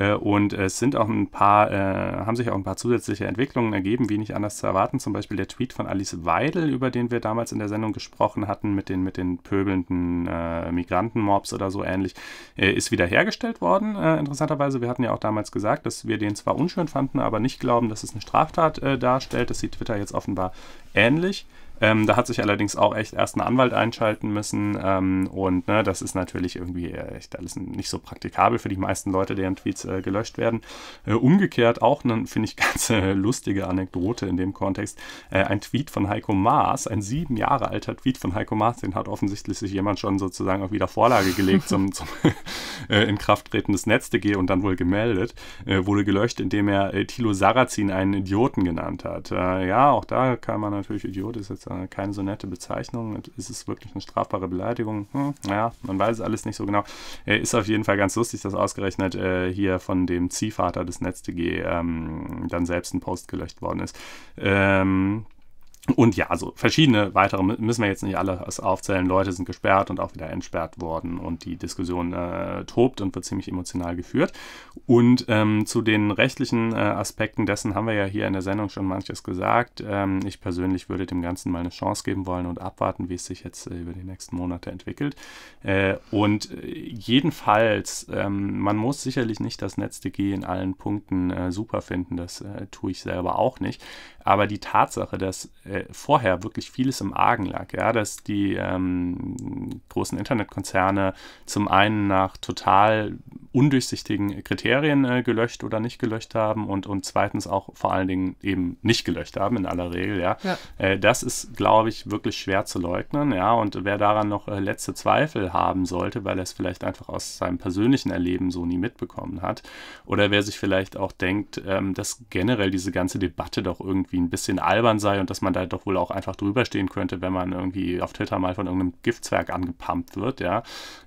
Äh, und es sind auch ein paar, äh, haben sich auch ein paar zusätzliche Entwicklungen ergeben, wie nicht anders zu erwarten. Zum Beispiel der Tweet von Alice Weidel, über den wir damals in der Sendung gesprochen hatten, mit den, mit den pöbelnden äh, Migrantenmobs oder so ähnlich, ist wiederhergestellt worden. interessanterweise, wir hatten ja auch damals gesagt, dass wir den zwar unschön fanden, aber nicht glauben, dass es eine Straftat darstellt. Das sieht Twitter jetzt offenbar ähnlich. Ähm, da hat sich allerdings auch echt erst ein Anwalt einschalten müssen. Ähm, und ne, das ist natürlich irgendwie äh, echt alles nicht so praktikabel für die meisten Leute, deren Tweets äh, gelöscht werden. Äh, umgekehrt auch eine, finde ich, *laughs* ganz äh, lustige Anekdote in dem Kontext. Äh, ein Tweet von Heiko Maas, ein sieben Jahre alter Tweet von Heiko Maas, den hat offensichtlich sich jemand schon sozusagen auch wieder Vorlage gelegt zum, *laughs* zum äh, Inkrafttreten des NetzDG und dann wohl gemeldet, wurde gelöscht, indem er Thilo Sarrazin einen Idioten genannt hat. ja, auch da kann man natürlich, Idiot ist jetzt äh, keine so nette Bezeichnung. Ist es wirklich eine strafbare Beleidigung? Hm, ja, man weiß es alles nicht so genau. Äh, ist auf jeden Fall ganz lustig, dass ausgerechnet äh, hier von dem Ziehvater des NetzDG ähm, dann selbst ein Post gelöscht worden ist. Ähm, und ja, also verschiedene weitere müssen wir jetzt nicht alle aufzählen. Leute sind gesperrt und auch wieder entsperrt worden und die Diskussion äh, tobt und wird ziemlich emotional geführt. Und ähm, zu den rechtlichen äh, Aspekten dessen haben wir ja hier in der Sendung schon manches gesagt. Ähm, ich persönlich würde dem Ganzen mal eine Chance geben wollen und abwarten, wie es sich jetzt äh, über die nächsten Monate entwickelt. Äh, und äh, jedenfalls, ähm, man muss sicherlich nicht das NetzDG in allen Punkten äh, super finden. Das tue ich selber auch nicht. Aber die Tatsache, dass vorher, wirklich vieles im Argen lag. Ja, dass die ähm, großen Internetkonzerne zum einen nach total undurchsichtigen Kriterien äh, gelöscht oder nicht gelöscht haben und, und zweitens auch vor allen Dingen eben nicht gelöscht haben in aller Regel. Ja, ja. Äh, das ist, glaube ich, wirklich schwer zu leugnen. Ja, und wer daran noch äh, letzte Zweifel haben sollte, weil er es vielleicht einfach aus seinem persönlichen Erleben so nie mitbekommen hat, oder wer sich vielleicht auch denkt, ähm, dass generell diese ganze Debatte doch irgendwie ein bisschen albern sei und dass man da da doch wohl auch einfach drüber stehen könnte, wenn man irgendwie auf Twitter mal von irgendeinem Giftzwerg angepumpt wird, ja.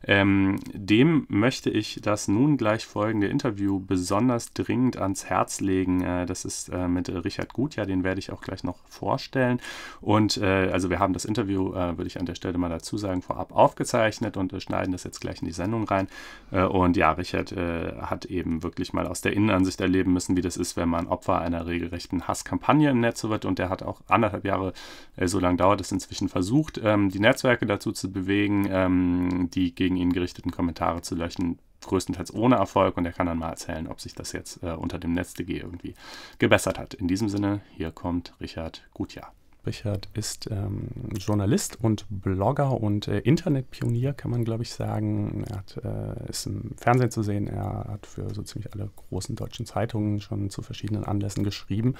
Ähm, dem möchte ich das nun gleich folgende Interview besonders dringend ans Herz legen. Äh, das ist äh, mit Richard Gutjahr, den werde ich auch gleich noch vorstellen. Und äh, also wir haben das Interview, äh, würde ich an der Stelle mal dazu sagen, vorab aufgezeichnet und äh, schneiden das jetzt gleich in die Sendung rein. Äh, und ja, Richard hat eben wirklich mal aus der Innenansicht erleben müssen, wie das ist, wenn man Opfer einer regelrechten Hasskampagne im Netz wird. Und der hat auch anderthalb anderthalb Jahre, äh, so lange dauert es inzwischen, versucht, ähm, die Netzwerke dazu zu bewegen, ähm, die gegen ihn gerichteten Kommentare zu löschen. Größtenteils ohne Erfolg und er kann dann mal erzählen, ob sich das jetzt äh, unter dem NetzDG irgendwie gebessert hat. In diesem Sinne, hier kommt Richard Gutjahr. Richard ist ähm, Journalist und Blogger und äh, Internetpionier, kann man glaube ich sagen. Er hat, äh, ist im Fernsehen zu sehen, er hat für so ziemlich alle großen deutschen Zeitungen schon zu verschiedenen Anlässen geschrieben.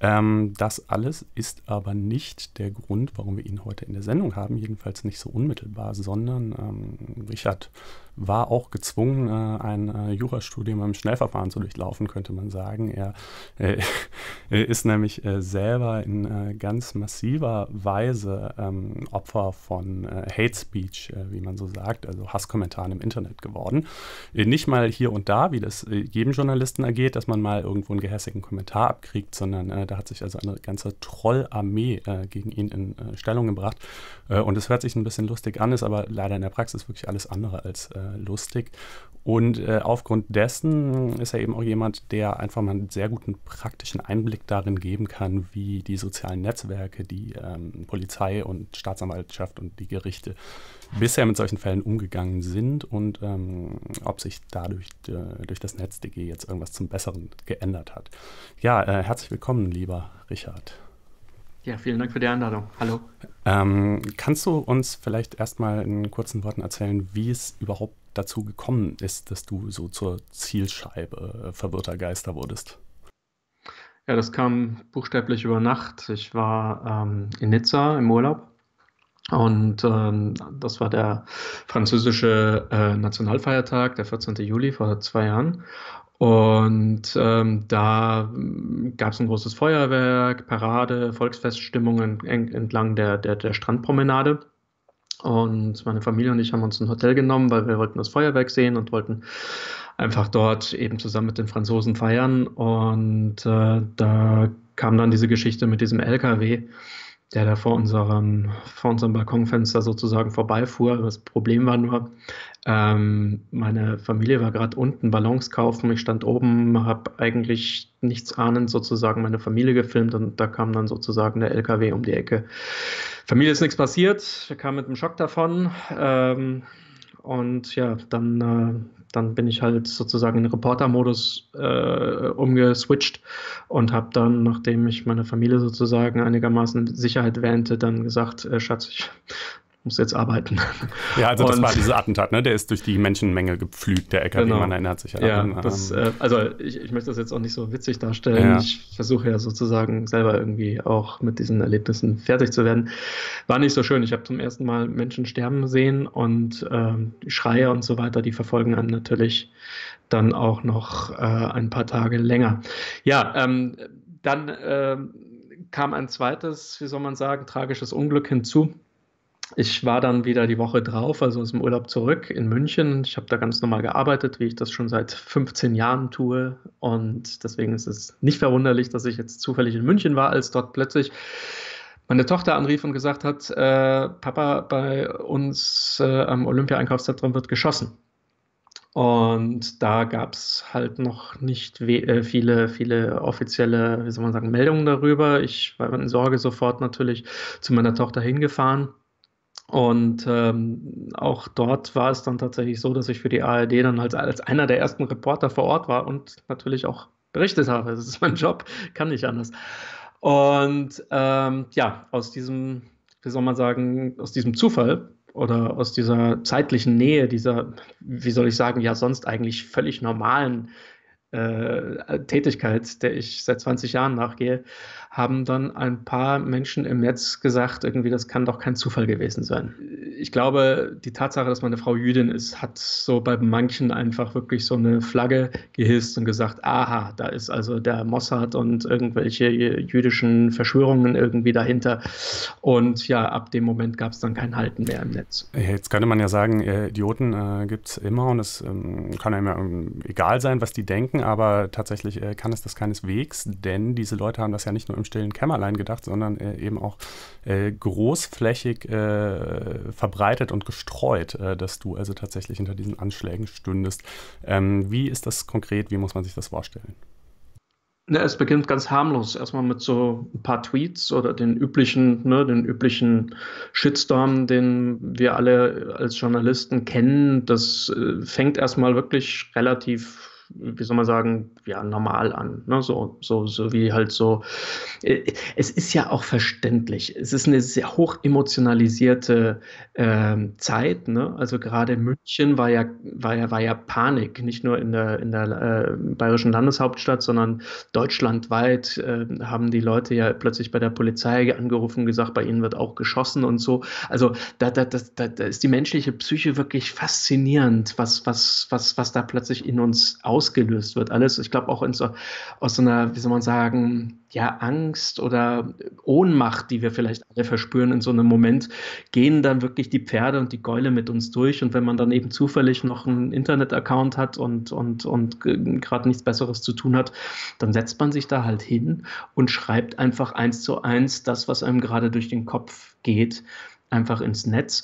Ähm, das alles ist aber nicht der Grund, warum wir ihn heute in der Sendung haben, jedenfalls nicht so unmittelbar, sondern ähm, Richard war auch gezwungen, äh, ein äh, Jurastudium im Schnellverfahren zu durchlaufen, könnte man sagen. Er äh, *laughs* ist nämlich selber in ganz massiver Weise ähm, Opfer von Hate Speech, wie man so sagt, also Hasskommentaren im Internet geworden. nicht mal hier und da, wie das jedem Journalisten ergeht, dass man mal irgendwo einen gehässigen Kommentar abkriegt, sondern da hat sich also eine ganze Trollarmee gegen ihn in Stellung gebracht. und es hört sich ein bisschen lustig an, ist aber leider in der Praxis wirklich alles andere als äh, äh, lustig. Und äh, aufgrund dessen ist er eben auch jemand, der einfach mal einen sehr guten praktischen Einblick darin geben kann, wie die sozialen Netzwerke, die ähm, Polizei und Staatsanwaltschaft und die Gerichte bisher mit solchen Fällen umgegangen sind und ähm, ob sich dadurch äh, durch das NetzDG jetzt irgendwas zum Besseren geändert hat. Ja, äh, herzlich willkommen, lieber Richard. Ja, vielen Dank für die Einladung. Hallo. Ähm, kannst du uns vielleicht erstmal in kurzen Worten erzählen, wie es überhaupt dazu gekommen ist, dass du so zur Zielscheibe äh, verwirrter Geister wurdest? Ja, das kam buchstäblich über Nacht. Ich war ähm, in Nizza im Urlaub und ähm, das war der französische äh, Nationalfeiertag, der 14. Juli vor zwei Jahren. Und ähm, da hm, gab es ein großes Feuerwerk, Parade, Volksfeststimmungen entlang der, der, der Strandpromenade. Und meine Familie und ich haben uns ein Hotel genommen, weil wir wollten das Feuerwerk sehen und wollten einfach dort eben zusammen mit den Franzosen feiern. Und äh, da kam dann diese Geschichte mit diesem LKW, der da vor unserem, vor unserem Balkonfenster sozusagen vorbeifuhr. Das Problem war nur, ähm, meine Familie war gerade unten Ballons kaufen. Ich stand oben, habe eigentlich nichts ahnend sozusagen meine Familie gefilmt und da kam dann sozusagen der LKW um die Ecke. Familie ist nichts passiert. Wir kamen mit einem Schock davon. Ähm, und ja, dann, äh, dann bin ich halt sozusagen in Reporter-Modus äh, umgeswitcht und habe dann, nachdem ich meine Familie sozusagen einigermaßen Sicherheit wähnte, dann gesagt, äh, Schatz, ich muss jetzt arbeiten. Ja, also das war dieses Attentat, ne? Der ist durch die Menschenmenge gepflügt, der LKW, genau. man erinnert sich an. Ja, ne? das, ähm. äh, also ich, ich, möchte das jetzt auch nicht so witzig darstellen. Ja. Ich versuche ja sozusagen selber irgendwie auch mit diesen Erlebnissen fertig zu werden. War nicht so schön. Ich habe zum ersten Mal Menschen sterben sehen und ähm, Schreie und so weiter, die verfolgen einen natürlich dann auch noch äh, ein paar Tage länger. Ja, ähm, dann äh, kam ein zweites, wie soll man sagen, tragisches Unglück hinzu ich war dann wieder die Woche drauf, also aus dem Urlaub zurück in München. Ich habe da ganz normal gearbeitet, wie ich das schon seit 15 Jahren tue. Und deswegen ist es nicht verwunderlich, dass ich jetzt zufällig in München war, als dort plötzlich meine Tochter anrief und gesagt hat, äh, Papa, bei uns äh, am Olympia-Einkaufszentrum wird geschossen. Und da gab es halt noch nicht äh, viele, viele offizielle, wie soll man sagen, Meldungen darüber. Ich war in Sorge sofort natürlich zu meiner Tochter hingefahren und ähm, auch dort war es dann tatsächlich so, dass ich für die ARD dann als, als einer der ersten Reporter vor Ort war und natürlich auch berichtet habe. Das ist mein Job, kann nicht anders. Und ähm, ja, aus diesem, wie soll man sagen, aus diesem Zufall oder aus dieser zeitlichen Nähe, dieser, wie soll ich sagen, ja sonst eigentlich völlig normalen äh, Tätigkeit, der ich seit 20 Jahren nachgehe, haben dann ein paar Menschen im Netz gesagt, irgendwie, das kann doch kein Zufall gewesen sein. Ich glaube, die Tatsache, dass meine Frau Jüdin ist, hat so bei manchen einfach wirklich so eine Flagge gehisst und gesagt, aha, da ist also der Mossad und irgendwelche jüdischen Verschwörungen irgendwie dahinter. Und ja, ab dem Moment gab es dann kein Halten mehr im Netz. Jetzt könnte man ja sagen, äh, Idioten äh, gibt es immer und es ähm, kann einem ja, ähm, egal sein, was die denken, aber tatsächlich äh, kann es das keineswegs, denn diese Leute haben das ja nicht nur im im stillen Kämmerlein gedacht, sondern äh, eben auch äh, großflächig äh, verbreitet und gestreut, äh, dass du also tatsächlich hinter diesen Anschlägen stündest. Ähm, wie ist das konkret? Wie muss man sich das vorstellen? Ja, es beginnt ganz harmlos, erstmal mit so ein paar Tweets oder den üblichen, ne, den üblichen Shitstorm, den wir alle als Journalisten kennen. Das äh, fängt erstmal wirklich relativ wie soll man sagen, ja, normal an. Ne? So, so, so wie halt so. Äh, es ist ja auch verständlich. Es ist eine sehr hoch emotionalisierte ähm, Zeit. Ne? Also gerade München war ja, war ja, war ja Panik, nicht nur in der, in der äh, bayerischen Landeshauptstadt, sondern deutschlandweit äh, haben die Leute ja plötzlich bei der Polizei angerufen, gesagt, bei ihnen wird auch geschossen und so. Also da, da, das, da, da ist die menschliche Psyche wirklich faszinierend, was, was, was, was da plötzlich in uns aus ausgelöst wird. Alles, ich glaube, auch so, aus so einer, wie soll man sagen, ja, Angst oder Ohnmacht, die wir vielleicht alle verspüren in so einem Moment, gehen dann wirklich die Pferde und die Gäule mit uns durch. Und wenn man dann eben zufällig noch einen Internet-Account hat und, und, und gerade nichts Besseres zu tun hat, dann setzt man sich da halt hin und schreibt einfach eins zu eins das, was einem gerade durch den Kopf geht, einfach ins Netz.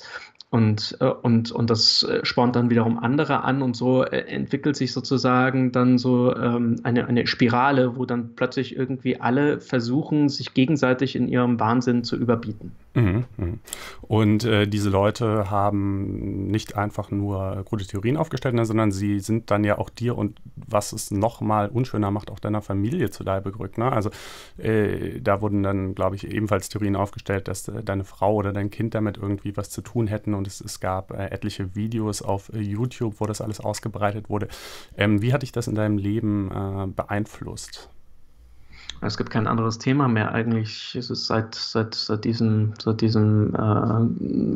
Und, äh, und, und das äh, spornt dann wiederum andere an und so äh, entwickelt sich sozusagen dann so ähm, eine, eine Spirale, wo dann plötzlich irgendwie alle versuchen, sich gegenseitig in ihrem Wahnsinn zu überbieten. Mhm, mhm. Und äh, diese Leute haben nicht einfach nur gute Theorien aufgestellt, ne, sondern sie sind dann ja auch dir und was es nochmal unschöner macht, auch deiner Familie zu Leibe gerückt. Ne? Also äh, da wurden dann, glaube ich, ebenfalls Theorien aufgestellt, dass äh, deine Frau oder dein Kind damit irgendwie was zu tun hätten und es, es gab äh, etliche Videos auf äh, YouTube, wo das alles ausgebreitet wurde. Ähm, wie hat dich das in deinem Leben äh, beeinflusst? Es gibt kein anderes Thema mehr eigentlich. Es ist seit, seit, seit diesen, seit diesen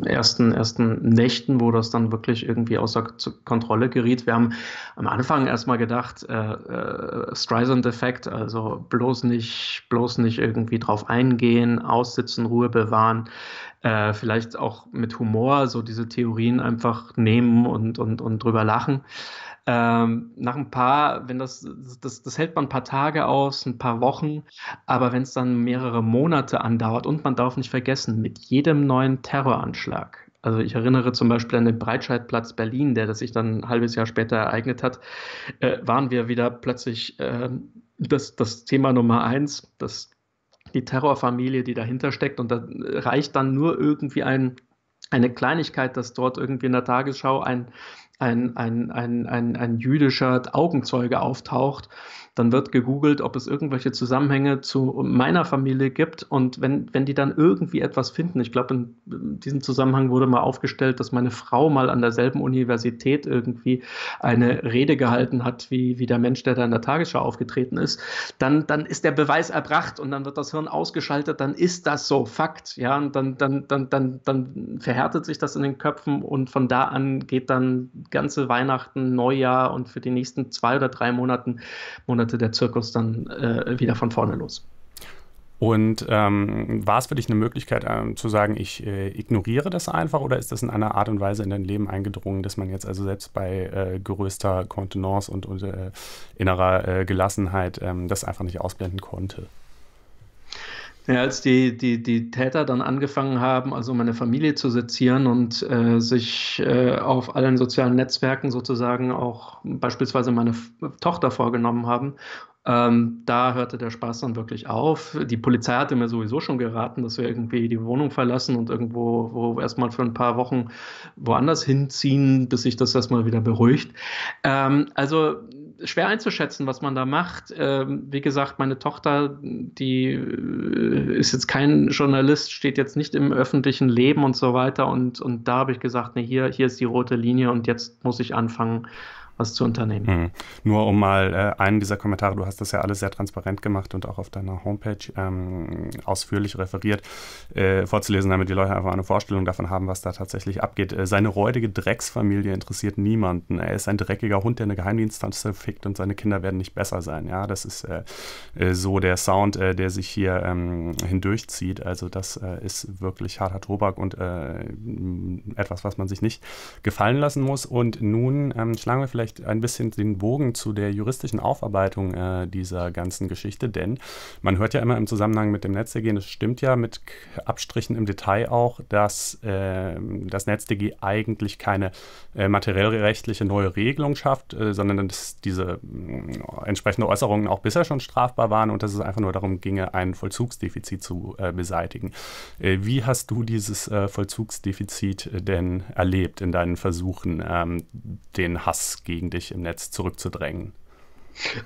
äh, ersten, ersten Nächten, wo das dann wirklich irgendwie außer Kontrolle geriet. Wir haben am Anfang erstmal gedacht, äh, äh, Streisand-Effekt, also bloß nicht, bloß nicht irgendwie drauf eingehen, aussitzen, Ruhe bewahren, äh, vielleicht auch mit Humor so diese Theorien einfach nehmen und, und, und drüber lachen. Ähm, nach ein paar, wenn das, das, das hält man ein paar Tage aus, ein paar Wochen, aber wenn es dann mehrere Monate andauert und man darf nicht vergessen, mit jedem neuen Terroranschlag, also ich erinnere zum Beispiel an den Breitscheidplatz Berlin, der das sich dann ein halbes Jahr später ereignet hat, äh, waren wir wieder plötzlich äh, das, das Thema Nummer eins, das, die Terrorfamilie, die dahinter steckt. Und da reicht dann nur irgendwie ein, eine Kleinigkeit, dass dort irgendwie in der Tagesschau ein ein, ein, ein, ein, ein jüdischer Augenzeuge auftaucht dann wird gegoogelt, ob es irgendwelche Zusammenhänge zu meiner Familie gibt und wenn, wenn die dann irgendwie etwas finden, ich glaube, in, in diesem Zusammenhang wurde mal aufgestellt, dass meine Frau mal an derselben Universität irgendwie eine Rede gehalten hat, wie, wie der Mensch, der da in der Tagesschau aufgetreten ist, dann, dann ist der Beweis erbracht und dann wird das Hirn ausgeschaltet, dann ist das so, Fakt, ja, und dann, dann, dann, dann, dann verhärtet sich das in den Köpfen und von da an geht dann ganze Weihnachten, Neujahr und für die nächsten zwei oder drei Monaten, Monate Monate der Zirkus dann äh, wieder von vorne los. Und ähm, war es für dich eine Möglichkeit ähm, zu sagen, ich äh, ignoriere das einfach oder ist das in einer Art und Weise in dein Leben eingedrungen, dass man jetzt also selbst bei äh, größter Kontenance und, und äh, innerer äh, Gelassenheit ähm, das einfach nicht ausblenden konnte? Ja, als die, die, die Täter dann angefangen haben, also meine Familie zu sezieren und äh, sich äh, auf allen sozialen Netzwerken sozusagen auch beispielsweise meine F Tochter vorgenommen haben, ähm, da hörte der Spaß dann wirklich auf. Die Polizei hatte mir sowieso schon geraten, dass wir irgendwie die Wohnung verlassen und irgendwo wo erstmal für ein paar Wochen woanders hinziehen, bis sich das erstmal wieder beruhigt. Ähm, also schwer einzuschätzen, was man da macht. Ähm, wie gesagt, meine Tochter, die äh, ist jetzt kein Journalist, steht jetzt nicht im öffentlichen Leben und so weiter. Und, und da habe ich gesagt, nee, hier, hier ist die rote Linie und jetzt muss ich anfangen, was zu unternehmen. Mhm. Nur um mal äh, einen dieser Kommentare, du hast das ja alles sehr transparent gemacht und auch auf deiner Homepage ähm, ausführlich referiert, äh, vorzulesen, damit die Leute einfach eine Vorstellung davon haben, was da tatsächlich abgeht. Äh, seine räudige Drecksfamilie interessiert niemanden. Er ist ein dreckiger Hund, der eine Geheimdienstanze fickt und seine Kinder werden nicht besser sein. Ja, das ist äh, äh, so der Sound, äh, der sich hier ähm, hindurchzieht. Also das ist wirklich harter Tobak und etwas, was man sich nicht gefallen lassen muss. Und nun ähm, schlagen wir vielleicht vielleicht ein bisschen den Bogen zu der juristischen Aufarbeitung äh, dieser ganzen Geschichte, denn man hört ja immer im Zusammenhang mit dem NetzDG, und das stimmt ja mit Abstrichen im Detail auch, dass äh, das NetzDG eigentlich keine äh, materiellrechtliche neue Regelung schafft, äh, sondern dass diese mh, mm, entsprechende Äußerungen auch bisher schon strafbar waren und dass es einfach nur darum ginge, ein Vollzugsdefizit zu äh, beseitigen. Äh, wie hast du dieses Vollzugsdefizit denn erlebt in deinen Versuchen, ähm, den Hass gegen gegen dich im Netz zurückzudrängen.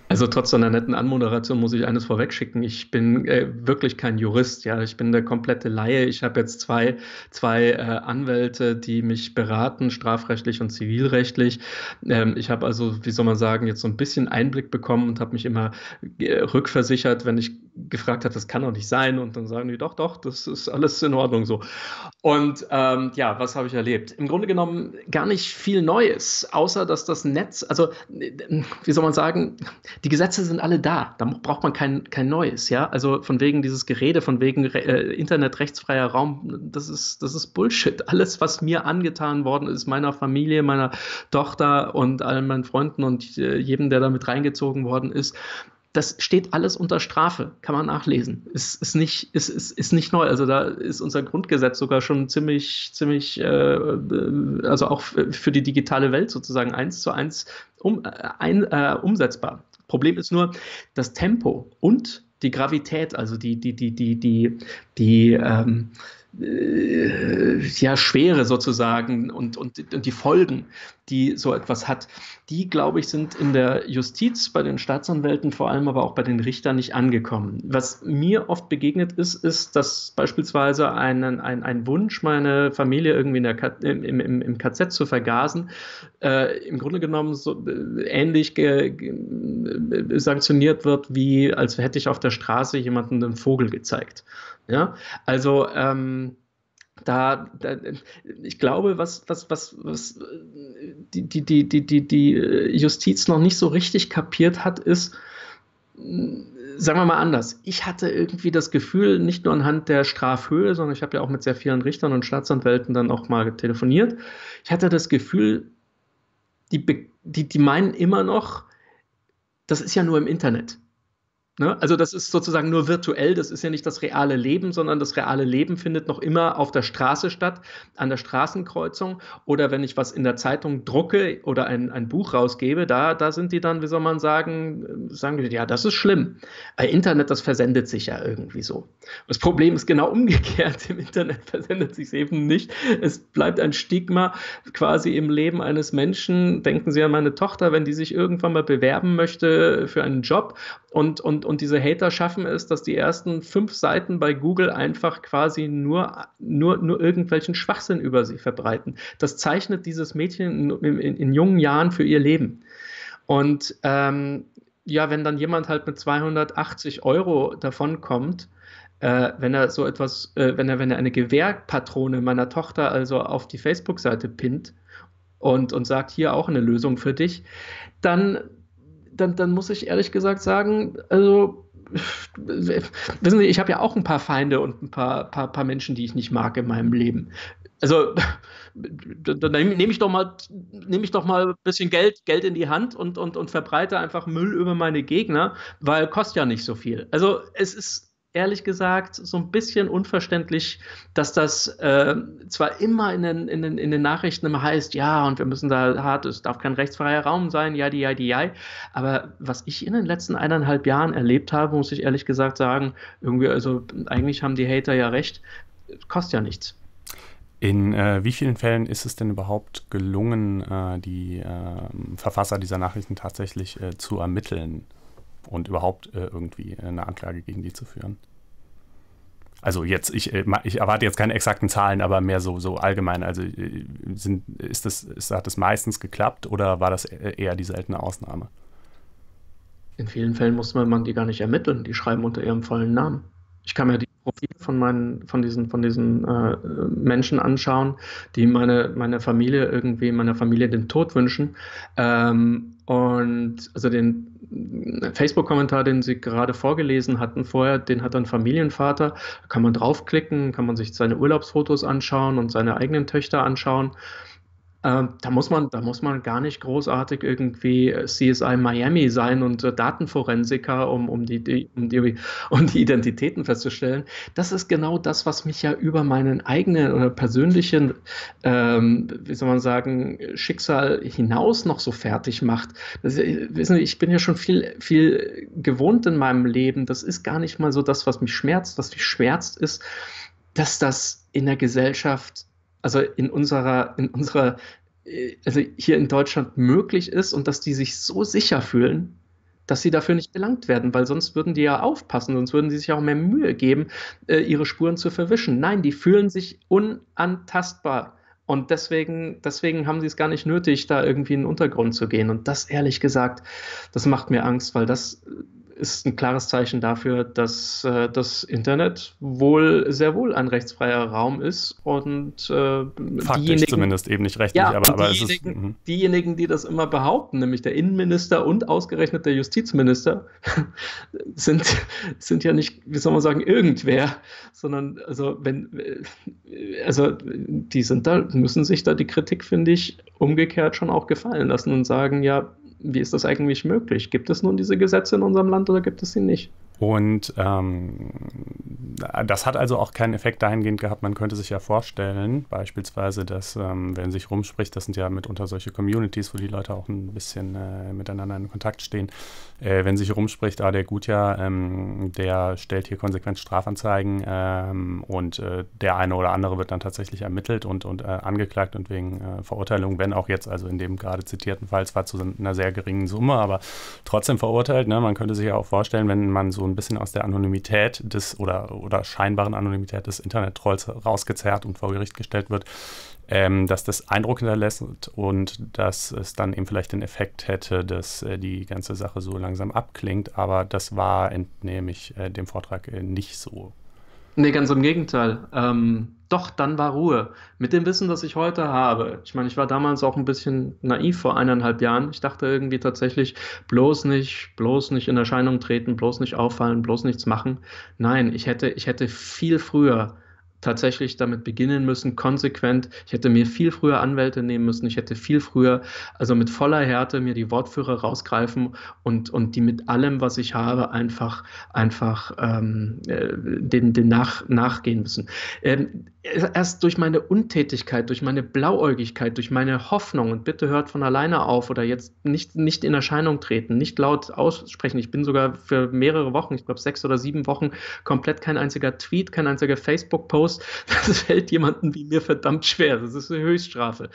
Also trotz einer netten Anmoderation muss ich eines vorwegschicken. Ich bin äh, wirklich kein Jurist, ja. Ich bin der komplette Laie. Ich habe jetzt zwei, zwei äh, Anwälte, die mich beraten, strafrechtlich und zivilrechtlich. Ähm, ich habe also, wie soll man sagen, jetzt so ein bisschen Einblick bekommen und habe mich immer äh, rückversichert, wenn ich gefragt hat, das kann doch nicht sein. Und dann sagen die, doch, doch, das ist alles in Ordnung so. Und ähm, ja, was habe ich erlebt? Im Grunde genommen gar nicht viel Neues, außer dass das Netz, also wie soll man sagen, die Gesetze sind alle da. Da braucht man kein, kein Neues, ja. Also von wegen dieses Gerede, von wegen äh, Internet rechtsfreier Raum, das ist, das ist Bullshit. Alles, was mir angetan worden ist, meiner Familie, meiner Tochter und allen meinen Freunden und äh, jedem, der damit reingezogen worden ist, das steht alles unter Strafe, kann man nachlesen. Ist, ist, nicht, ist, ist, ist nicht neu. Also da ist unser Grundgesetz sogar schon ziemlich, ziemlich, äh, äh also auch für die digitale Welt sozusagen eins zu eins um, äh, ein, äh, umsetzbar. Problem ist nur das Tempo und die Gravität, also die, die, die, die, die, die, ähm, äh, ja, Schwere sozusagen und, und, und die Folgen, die so etwas hat, die, glaube ich, sind in der Justiz, bei den Staatsanwälten, vor allem aber auch bei den Richtern nicht angekommen. Was mir oft begegnet ist, ist, dass beispielsweise ein, ein, ein Wunsch, meine Familie irgendwie in der im, im, im KZ zu vergasen, äh, im Grunde genommen so äh, ähnlich äh, sanktioniert wird, wie als hätte ich auf der Straße jemanden einen Vogel gezeigt. Ja? Also ähm, da, da, ich glaube, was, was, was, was die, die, die, die, die, die Justiz noch nicht so richtig kapiert hat, ist, hm, sagen wir mal anders, ich hatte irgendwie das Gefühl, nicht nur anhand der Strafhöhe, sondern ich habe ja auch mit sehr vielen Richtern und Staatsanwälten dann auch mal telefoniert, ich hatte das Gefühl, die, die, die meinen immer noch, das ist ja nur im Internet. Ne? Also das ist sozusagen nur virtuell, das ist ja nicht das reale Leben, sondern das reale Leben findet noch immer auf der Straße statt, an der Straßenkreuzung oder wenn ich was in der Zeitung drucke oder ein, ein Buch rausgebe, da, da sind die dann, wie soll man sagen, sagen die, ja, das ist schlimm. Weil äh, Internet, das versendet sich ja irgendwie so. Das Problem ist genau umgekehrt, *laughs* im Internet versendet sich es eben nicht. Es bleibt ein Stigma quasi im Leben eines Menschen. Denken Sie an meine Tochter, wenn die sich irgendwann mal bewerben möchte für einen Job und, und, und diese Hater schaffen es, dass die ersten fünf Seiten bei Google einfach quasi nur, nur, nur irgendwelchen Schwachsinn über sie verbreiten. Das zeichnet dieses Mädchen in, in, in jungen Jahren für ihr Leben. Und ähm, ja, wenn dann jemand halt mit 280 Euro davonkommt, äh, wenn er so etwas, äh, wenn er, wenn er eine Gewehrpatrone meiner Tochter also auf die Facebook-Seite pinnt und, und sagt, hier auch eine Lösung für dich, dann dann, dann muss ich ehrlich gesagt sagen, also wissen Sie, ich habe ja auch ein paar Feinde und ein paar, paar, paar Menschen, die ich nicht mag in meinem Leben. Also dann nehme ich doch mal, ich doch mal ein bisschen Geld, Geld in die Hand und, und, und verbreite einfach Müll über meine Gegner, weil kostet ja nicht so viel. Also es ist ehrlich gesagt so ein bisschen unverständlich, dass das äh, zwar immer in den, in, den, in den Nachrichten immer heißt, ja, und wir müssen da hart, es darf kein rechtsfreier Raum sein, ja, die, ja, die, ja. Aber was ich in den letzten eineinhalb Jahren erlebt habe, muss ich ehrlich gesagt sagen, irgendwie, also eigentlich haben die Hater ja recht, kostet ja nichts. In äh, wie vielen Fällen ist es denn überhaupt gelungen, äh, die ähm, Verfasser dieser Nachrichten tatsächlich äh, zu ermitteln? und überhaupt äh, irgendwie äh, eine Anklage gegen die zu führen. Also jetzt, ich, äh, ich erwarte jetzt keine exakten Zahlen, aber mehr so, so allgemein. Also äh, sind, ist das, ist, hat das meistens geklappt oder war das eher die seltene Ausnahme? In vielen Fällen musste man die gar nicht ermitteln. Die schreiben unter ihrem vollen Namen. Ich kann mir die Profile von meinen, von diesen, von diesen äh, Menschen anschauen, die meine, meiner Familie irgendwie, meiner Familie den Tod wünschen. Ähm, und also den Facebook-Kommentar, den Sie gerade vorgelesen hatten vorher, den hat ein Familienvater. Da kann man draufklicken, kann man sich seine Urlaubsfotos anschauen und seine eigenen Töchter anschauen. Ähm, da, muss man, da muss man gar nicht großartig irgendwie äh, CSI Miami sein und äh, Datenforensiker, um, um, die, die, um, die, um die Identitäten festzustellen. Das ist genau das, was mich ja über meinen eigenen oder persönlichen, ähm, wie soll man sagen, Schicksal hinaus noch so fertig macht. Das, äh, wissen Sie, ich bin ja schon viel, viel gewohnt in meinem Leben. Das ist gar nicht mal so das, was mich schmerzt. Was mich schmerzt, ist, dass das in der Gesellschaft also in unserer, in unserer, äh, also hier in Deutschland möglich ist und dass die sich so sicher fühlen, dass sie dafür nicht belangt werden, weil sonst würden die ja aufpassen, sonst würden sie sich auch mehr Mühe geben, äh, ihre Spuren zu verwischen. Nein, die fühlen sich unantastbar. Und deswegen, deswegen haben sie es gar nicht nötig, da irgendwie in den Untergrund zu gehen. Und das ehrlich gesagt, das macht mir Angst, weil das ist ein klares Zeichen dafür, dass äh, das Internet wohl sehr wohl ein rechtsfreier Raum ist und äh, Faktisch zumindest eben nicht rechtlich, ja, aber, aber diejenigen, es ist, mhm. diejenigen, die das immer behaupten, nämlich der Innenminister und ausgerechnet der Justizminister, *laughs* sind, sind ja nicht, wie soll man sagen, irgendwer, sondern also wenn äh, also die sind da, müssen sich da die Kritik, finde ich, umgekehrt schon auch gefallen lassen und sagen, ja, wie ist das eigentlich möglich? Gibt es nun diese Gesetze in unserem Land oder gibt es sie nicht? Und ähm, das hat also auch keinen Effekt dahingehend gehabt. Man könnte sich ja vorstellen, beispielsweise, dass, ähm, wenn sich rumspricht, das sind ja mitunter solche Communities, wo die Leute auch ein bisschen äh, miteinander in Kontakt stehen, äh, wenn sich rumspricht, ah, der Gutja, ähm, der stellt hier konsequent Strafanzeigen ähm, und äh, der eine oder andere wird dann tatsächlich ermittelt und, und äh, angeklagt und wegen äh, Verurteilung, wenn auch jetzt, also in dem gerade zitierten Fall, zwar zu einer sehr geringen Summe, aber trotzdem verurteilt. Ne? Man könnte sich ja auch vorstellen, wenn man so ein bisschen aus der Anonymität des oder, oder scheinbaren Anonymität des Internet-Trolls rausgezerrt und vor Gericht gestellt wird, ähm, dass das Eindruck hinterlässt und dass es dann eben vielleicht den Effekt hätte, dass äh, die ganze Sache so langsam abklingt. Aber das war, entnehme ich, äh, dem Vortrag äh, nicht so. Nee, ganz im Gegenteil. Ähm, doch, dann war Ruhe. Mit dem Wissen, das ich heute habe. Ich meine, ich war damals auch ein bisschen naiv vor eineinhalb Jahren. Ich dachte irgendwie tatsächlich, bloß nicht, bloß nicht in Erscheinung treten, bloß nicht auffallen, bloß nichts machen. Nein, ich hätte, ich hätte viel früher tatsächlich damit beginnen müssen, konsequent. Ich hätte mir viel früher Anwälte nehmen müssen. Ich hätte viel früher, also mit voller Härte, mir die Wortführer rausgreifen und, und die mit allem, was ich habe, einfach, einfach ähm, äh, den, den nach, nachgehen müssen. Ähm, erst durch meine Untätigkeit, durch meine Blauäugigkeit, durch meine Hoffnung und bitte hört von alleine auf oder jetzt nicht, nicht in Erscheinung treten, nicht laut aussprechen. Ich bin sogar für mehrere Wochen, ich glaube sechs oder sieben Wochen, komplett kein einziger Tweet, kein einziger Facebook-Post aus. *laughs* Das fällt jemandem wie mir verdammt schwer. Das ist eine Höchststrafe.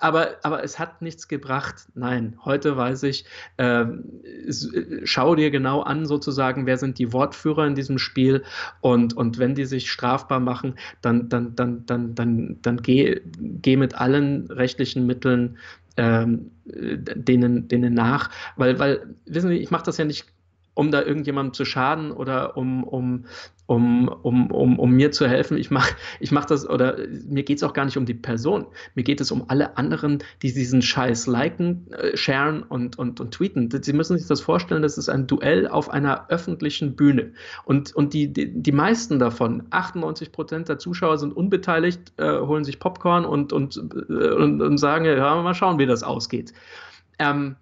Aber, aber es hat nichts gebracht. Nein, heute weiß ich, ähm, äh, schau dir genau an, sozusagen, wer sind die Wortführer in diesem Spiel und, und wenn die sich strafbar machen, dann, dann, dann, dann, dann, dann geh, geh mit allen rechtlichen Mitteln ähm, äh, denen, denen nach. Weil, weil, wissen Sie, ich mache das ja nicht um da irgendjemandem zu schaden oder um, um, um, um, um, um mir zu helfen. Ich mache ich mach das, oder mir geht es auch gar nicht um die Person. Mir geht es um alle anderen, die diesen Scheiß liken, äh, sharen und, und, und tweeten. Sie müssen sich das vorstellen, das ist ein Duell auf einer öffentlichen Bühne. Und, und die, die, die meisten davon, 98 Prozent der Zuschauer sind unbeteiligt, äh, holen sich Popcorn und, und, äh, und, und sagen, ja, mal schauen, wie das ausgeht. Ähm,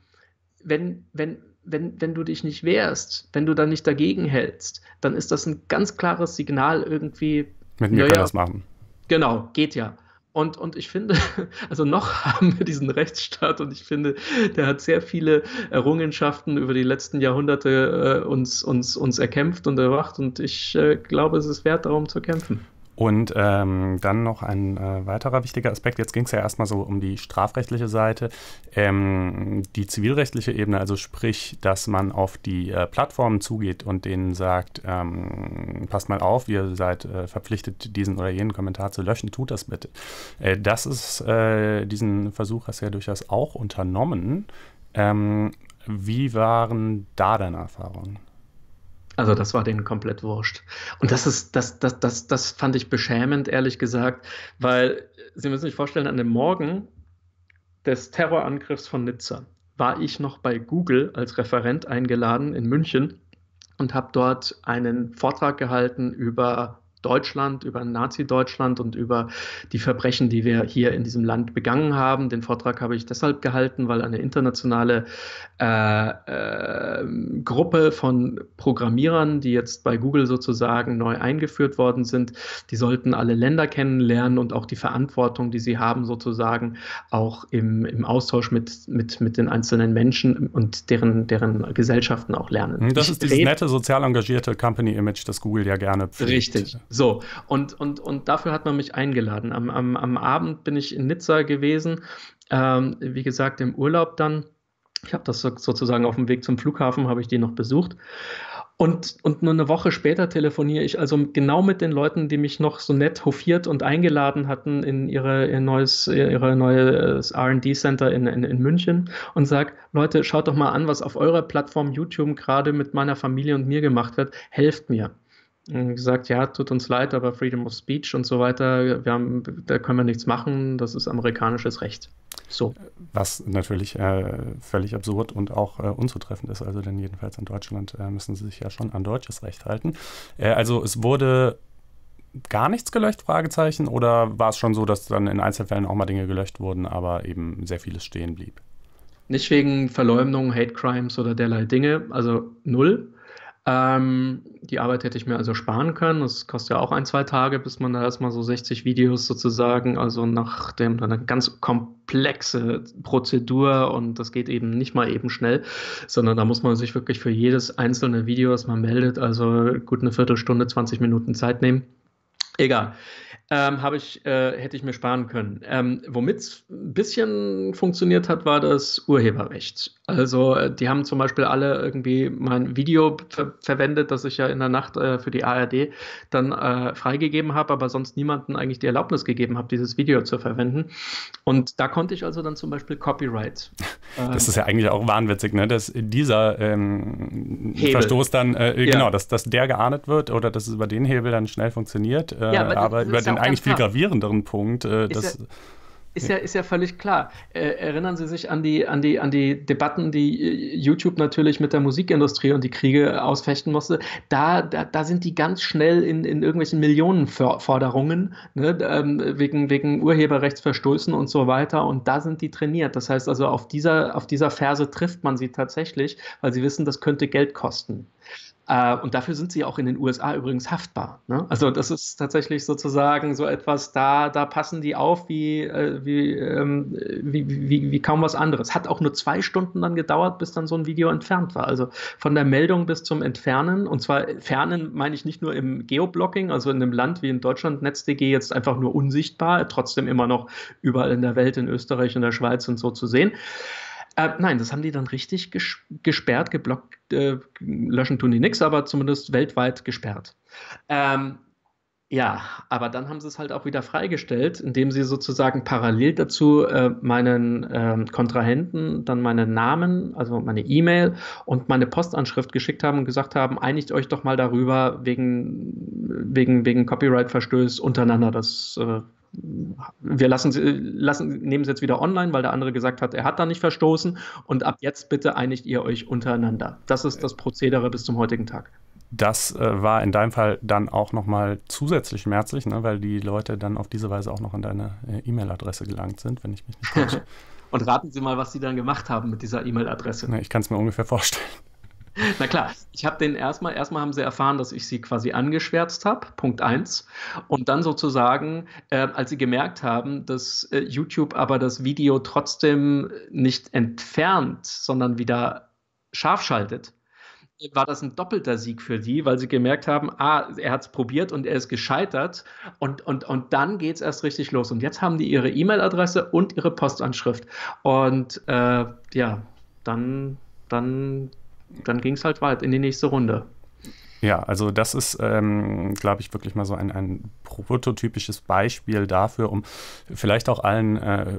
wenn, wenn, wenn, wenn du dich nicht wehrst, wenn du da nicht dagegen hältst, dann ist das ein ganz klares Signal irgendwie. Mit mir ja, kann das machen. Genau, geht ja. Und, und ich finde, *laughs* also noch *laughs* haben wir diesen Rechtsstaat und ich finde, der hat sehr viele Errungenschaften über die letzten Jahrhunderte äh, uns, uns, uns erkämpft und erwacht und ich äh, glaube, es ist wert, darum zu kämpfen. Und ähm, dann noch ein äh, weiterer wichtiger Aspekt. Jetzt ging es ja erstmal so um die strafrechtliche Seite. Ähm, die zivilrechtliche Ebene, also sprich, dass man auf die äh, Plattformen zugeht und denen sagt, ähm, passt mal auf, ihr seid äh, verpflichtet, diesen oder jenen Kommentar zu löschen, tut das bitte. Äh, das ist, äh, diesen Versuch hast du ja durchaus auch unternommen. Ähm, wie waren da deine Erfahrungen? Also das war denen komplett wurscht. Und das ist, das, das, das, das fand ich beschämend, ehrlich gesagt, weil äh, Sie müssen sich vorstellen, an dem Morgen des Terrorangriffs von Nizza war ich noch bei Google als Referent eingeladen in München und habe dort einen Vortrag gehalten über Deutschland, über Nazi-Deutschland und über die Verbrechen, die wir hier in diesem Land begangen haben. Den Vortrag habe ich deshalb gehalten, weil eine internationale äh, äh, Gruppe von Programmierern, die jetzt bei Google sozusagen neu eingeführt worden sind, die sollten alle Länder kennenlernen und auch die Verantwortung, die sie haben, sozusagen auch im, im Austausch mit, mit, mit den einzelnen Menschen und deren, deren Gesellschaften auch lernen. Das ist dieses nette, sozial engagierte Company-Image, das Google ja gerne pflegt. Richtig. So, und, und, und dafür hat man mich eingeladen. Am, am, am Abend bin ich in Nizza gewesen, ähm, wie gesagt, im Urlaub dann. Ich habe das sozusagen auf dem Weg zum Flughafen, habe ich die noch besucht. Und, und nur eine Woche später telefoniere ich also genau mit den Leuten, die mich noch so nett hofiert und eingeladen hatten in ihre, ihr neues, ihre neues äh, RD-Center in, in, in München und sage, Leute, schaut doch mal an, was auf eurer Plattform YouTube gerade mit meiner Familie und mir gemacht wird. Helft mir gesagt, ja, tut uns leid, aber Freedom of Speech und so weiter, wir haben, da können wir nichts machen, das ist amerikanisches Recht. So. Was natürlich äh, völlig absurd und auch äh, unzutreffend ist, also denn jedenfalls in Deutschland äh, müssen sie sich ja schon an deutsches Recht halten. Äh, also es wurde gar nichts gelöscht, Fragezeichen, oder war es schon so, dass dann in Einzelfällen auch mal Dinge gelöscht wurden, aber eben sehr vieles stehen blieb? Nicht wegen Verleumdung, Hate Crimes oder derlei Dinge, also null. Ähm, die Arbeit hätte ich mir also sparen können. Das kostet ja auch ein, zwei Tage, bis man da erstmal so 60 Videos sozusagen, also nachdem dann eine ganz komplexe Prozedur und das geht eben nicht mal eben schnell, sondern da muss man sich wirklich für jedes einzelne Video, das man meldet, also gut eine Viertelstunde, 20 Minuten Zeit nehmen. Egal. Ähm, habe ich, äh, hätte ich mir sparen können. Ähm, Womit es ein bisschen funktioniert hat, war das Urheberrecht. Also äh, die haben zum Beispiel alle irgendwie mein Video ver verwendet, das ich ja in der Nacht äh, für die ARD dann äh, freigegeben habe, aber sonst niemanden eigentlich die Erlaubnis gegeben habe, dieses Video zu verwenden. Und da konnte ich also dann zum Beispiel Copyright. Äh, *laughs* das ähm, ist ja eigentlich auch wahnwitzig, ne? dass dieser ähm, Verstoß dann, äh, äh, genau, ja. genau, dass, dass der geahndet wird oder dass es über den Hebel dann schnell funktioniert, ja, aber, aber über den eigentlich viel gravierenderen Punkt, dass... Ja ist ja, ist ja völlig klar. Äh, erinnern Sie sich an die, an, die, an die Debatten, die äh, YouTube natürlich mit der Musikindustrie und die Kriege äh, ausfechten musste. Da, da, da sind die ganz schnell in, in irgendwelchen Millionenforderungen ne, ähm, wegen, wegen Urheberrechtsverstößen und so weiter. Und da sind die trainiert. Das heißt also, auf dieser, auf dieser Ferse trifft man sie tatsächlich, weil sie wissen, das könnte Geld kosten. Äh, und dafür sind sie auch in den USA übrigens haftbar. Ne? Also das ist tatsächlich sozusagen so etwas, da, da passen die auf wie, äh, wie, ähm, wie, wie, wie, kaum was anderes. Hat auch nur zwei Stunden dann gedauert, bis dann so ein Video entfernt war. Also von der Meldung bis zum Entfernen. Und zwar Fernen meine ich nicht nur im Geoblocking, also in einem Land wie in Deutschland, NetzDG jetzt einfach nur unsichtbar, trotzdem immer noch überall in der Welt, in Österreich, in der Schweiz und so zu sehen. Äh, nein, das haben die dann richtig ges gesperrt, geblockt. Äh, löschen tun die nichts, aber zumindest weltweit gesperrt. Ähm, ja, aber dann haben sie es halt auch wieder freigestellt, indem sie sozusagen parallel dazu äh, meinen äh, Kontrahenten dann meinen Namen, also meine E-Mail und meine Postanschrift geschickt haben und gesagt haben, einigt euch doch mal darüber wegen, wegen, wegen Copyright-Verstöß untereinander. Das äh, wir lassen, lassen, nehmen es jetzt wieder online, weil der andere gesagt hat, er hat da nicht verstoßen. Und ab jetzt bitte einigt ihr euch untereinander. Das ist das Prozedere bis zum heutigen Tag. Das äh, war in deinem Fall dann auch nochmal zusätzlich schmerzlich, ne, weil die Leute dann auf diese Weise auch noch an deine äh, E-Mail-Adresse gelangt sind, wenn ich mich nicht täusche. *laughs* Und raten Sie mal, was Sie dann gemacht haben mit dieser E-Mail-Adresse. Ich kann es mir ungefähr vorstellen. Na klar, ich habe den erstmal, erstmal haben sie erfahren, dass ich sie quasi angeschwärzt habe, Punkt 1. Und dann sozusagen, äh, als sie gemerkt haben, dass äh, YouTube aber das Video trotzdem nicht entfernt, sondern wieder scharf schaltet, war das ein doppelter Sieg für die, weil sie gemerkt haben, ah, er hat es probiert und er ist gescheitert und, und, und dann geht es erst richtig los. Und jetzt haben die ihre E-Mail-Adresse und ihre Postanschrift. Und äh, ja, dann, dann dann ging es halt weit in die nächste Runde. Ja, also das ist, ähm, glaube ich, wirklich mal so ein, ein prototypisches Beispiel dafür, um vielleicht auch allen äh,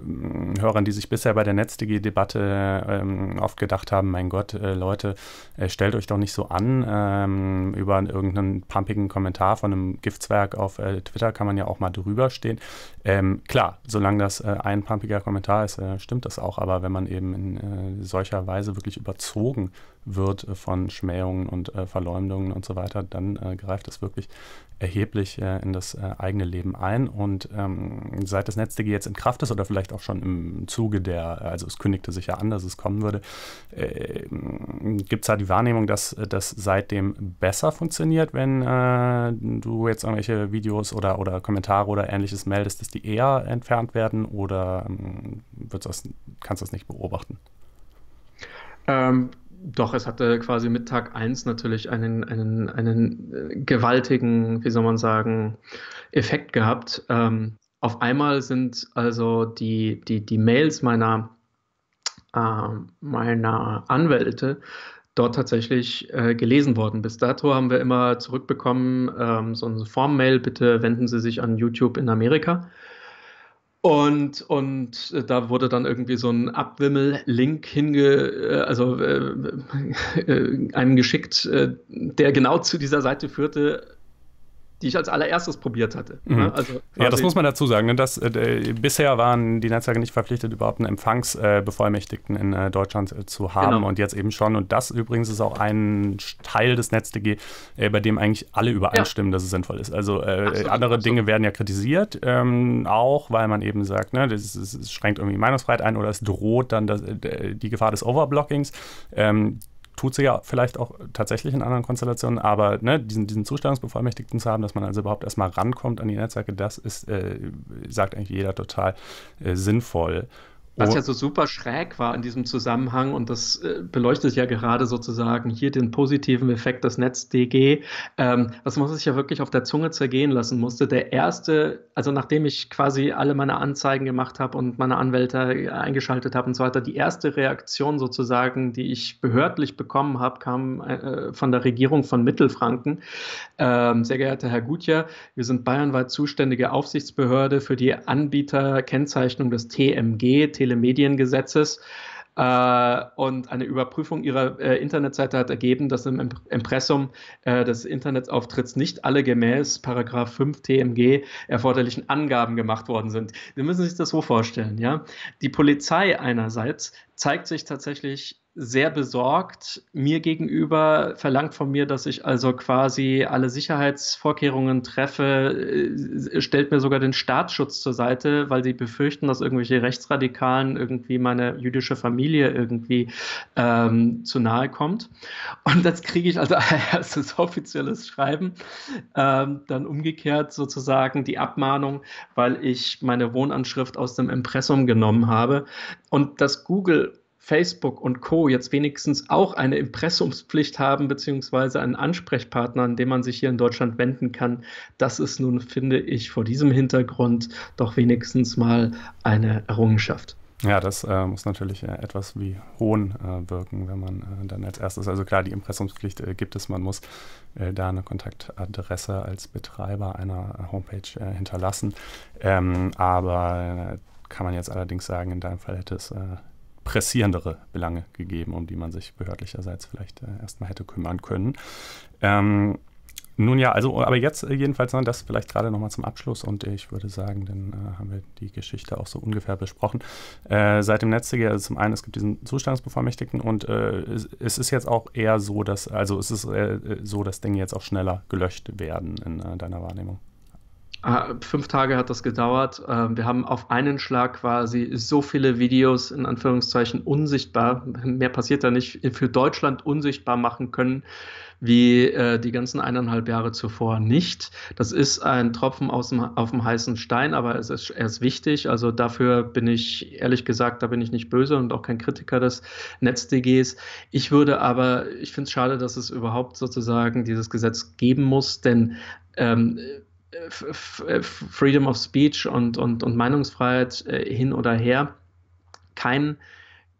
Hörern, die sich bisher bei der NetzDG-Debatte ähm, oft gedacht haben, mein Gott, äh, Leute, äh, stellt euch doch nicht so an ähm, über irgendeinen pumpigen Kommentar von einem Giftswerk auf äh, Twitter kann man ja auch mal drüber stehen. Ähm, klar, solange das äh, ein pumpiger Kommentar ist, äh, stimmt das auch, aber wenn man eben in solcher Weise wirklich überzogen wird äh, von Schmähungen und äh, Verleumdungen und so weiter, dann äh, greift es wirklich erheblich in das eigene Leben ein. Und ähm, seit das NetzDG jetzt in Kraft ist oder vielleicht auch schon im Zuge der, also es kündigte sich ja an, dass es kommen würde, äh, gibt es halt die Wahrnehmung, dass das seitdem besser funktioniert, wenn äh, du jetzt irgendwelche Videos oder, oder Kommentare oder ähnliches meldest, dass die eher entfernt werden oder ähm, das, kannst du das nicht beobachten? Ähm, doch, es hatte quasi mit Tag 1 natürlich einen, einen, einen äh, gewaltigen, wie soll man sagen, Effekt gehabt. Ähm, auf einmal sind also die, die, die Mails meiner, äh, meiner Anwälte dort tatsächlich äh, gelesen worden. Bis dato haben wir immer zurückbekommen, ähm, so eine Formmail, bitte wenden Sie sich an YouTube in Amerika. Und, und äh, da wurde dann irgendwie so ein Abwimmel-Link hinge, äh, also äh, *laughs* äh, einem geschickt, äh, der genau zu dieser Seite führte, die ich als allererstes probiert hatte. Mhm. Ne? Also ja, das muss man dazu sagen. Ne? Äh, äh, bisher waren die Netzwerke nicht verpflichtet, überhaupt einen Empfangsbevollmächtigten äh, in äh, Deutschland äh, zu haben genau. und jetzt eben schon. Und das übrigens ist auch ein Teil des NetzDG, äh, bei dem eigentlich alle übereinstimmen, ja. dass es sinnvoll ist. Also absolut, andere absolut. Dinge werden ja kritisiert, ähm, auch weil man eben sagt, ne, das, ist, das, schränkt irgendwie Meinungsfreiheit ein oder es droht dann das, die Gefahr des Overblockings. Ähm, tut sie ja vielleicht auch tatsächlich in anderen Konstellationen, aber ne, diesen, diesen Zustellungsbevollmächtigten zu haben, dass man also überhaupt erstmal rankommt an die Netzwerke, das ist, äh, sagt eigentlich jeder, total äh, sinnvoll. Was ja so super schräg war in diesem Zusammenhang, und das äh, beleuchtet ja gerade sozusagen hier den positiven Effekt des NetzDG, ähm, das muss ich ja wirklich auf der Zunge zergehen lassen musste. Der erste, also nachdem ich quasi alle meine Anzeigen gemacht habe und meine Anwälte äh, eingeschaltet habe und so weiter, die erste Reaktion sozusagen, die ich behördlich bekommen habe, kam äh, äh von der Regierung von Mittelfranken. Ähm, sehr geehrter Herr Gutjahr, wir sind bayernweit zuständige Aufsichtsbehörde für die Anbieterkennzeichnung des TMG, Tele Telemediengesetzes. Äh, und eine Überprüfung ihrer äh, Internetseite hat ergeben, dass im Impressum äh, des Internetauftritts nicht alle gemäß Paragraph 5 TMG erforderlichen Angaben gemacht worden sind. Sie müssen sich das so vorstellen, ja. Die Polizei einerseits zeigt sich tatsächlich sehr besorgt mir gegenüber, verlangt von mir, dass ich also quasi alle Sicherheitsvorkehrungen treffe, äh, stellt mir sogar den Staatsschutz zur Seite, weil sie befürchten, dass irgendwelche Rechtsradikalen irgendwie meine jüdische Familie irgendwie ähm, zu nahe kommt. Und jetzt kriege ich also *laughs* ein erstes offizielles Schreiben, ähm, dann umgekehrt sozusagen die Abmahnung, weil ich meine Wohnanschrift aus dem Impressum genommen habe. Und dass Google Facebook und Co. jetzt wenigstens auch eine Impressumspflicht haben, beziehungsweise einen Ansprechpartner, an den man sich hier in Deutschland wenden kann, das ist nun, finde ich, vor diesem Hintergrund doch wenigstens mal eine Errungenschaft. Ja, das äh, muss natürlich äh, etwas wie Hohn äh, wirken, wenn man äh, dann als erstes, also klar, die Impressumspflicht äh, gibt es, man muss äh, da eine Kontaktadresse als Betreiber einer Homepage hinterlassen. Ähm, aber kann man jetzt allerdings sagen, in deinem Fall hätte es pressierendere Belange gegeben, um die man sich behördlicherseits vielleicht äh, erstmal hätte kümmern können. Ähm, nun ja, also aber jetzt äh, jedenfalls noch ne, das vielleicht gerade nochmal zum Abschluss und ich würde sagen, dann äh, haben wir die Geschichte auch so ungefähr besprochen. Äh, seit dem letzten also zum einen, es gibt diesen Zustandsbevollmächtigten und äh, es, ist jetzt auch eher so, dass, also es ist äh, äh, so, dass Dinge jetzt auch schneller gelöscht werden in deiner Wahrnehmung. Ah, fünf Tage hat das gedauert. Ähm, wir haben auf einen Schlag quasi so viele Videos in Anführungszeichen unsichtbar, mehr passiert da nicht, für Deutschland unsichtbar machen können, wie äh, die ganzen eineinhalb Jahre zuvor nicht. Das ist ein Tropfen aus dem, auf dem heißen Stein, aber es ist, erst wichtig. Also dafür bin ich ehrlich gesagt, da bin ich nicht böse und auch kein Kritiker des NetzDGs. Ich würde aber, ich finde es schade, dass es überhaupt sozusagen dieses Gesetz geben muss, denn ähm, Freedom of Speech und, und, und Meinungsfreiheit äh, hin oder her, kein,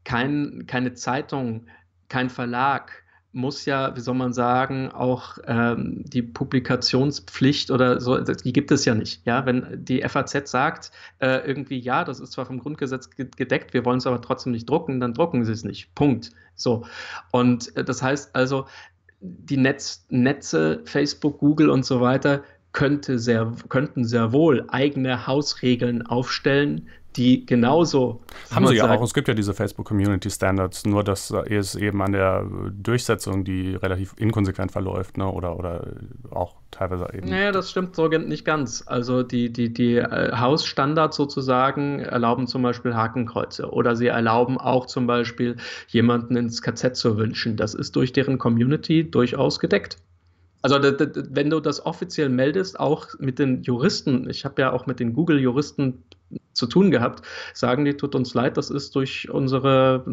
kein, keine Zeitung, kein Verlag muss ja, wie soll man sagen, auch ähm, die Publikationspflicht oder so, die gibt es ja nicht. Ja, wenn die FAZ sagt, äh, irgendwie, ja, das ist zwar vom Grundgesetz gedeckt, wir wollen es aber trotzdem nicht drucken, dann drucken sie es nicht. Punkt. So. Und äh, das heißt also, die Netz, Netze, Facebook, Google und so weiter könnte sehr, könnten sehr wohl eigene Hausregeln aufstellen, die genauso. Haben sie ja sagt, auch. Es gibt ja diese Facebook Community Standards, nur dass es eben an der Durchsetzung, die relativ inkonsequent verläuft, ne? oder, oder auch teilweise eben. Naja, das stimmt so nicht ganz. Also die, die, die äh, Hausstandards sozusagen erlauben zum Beispiel Hakenkreuze oder sie erlauben auch zum Beispiel jemanden ins KZ zu wünschen. Das ist durch deren Community durchaus gedeckt. Also wenn du das offiziell meldest, auch mit den Juristen, ich habe ja auch mit den Google-Juristen zu tun gehabt, sagen die, tut uns leid, das ist durch unsere,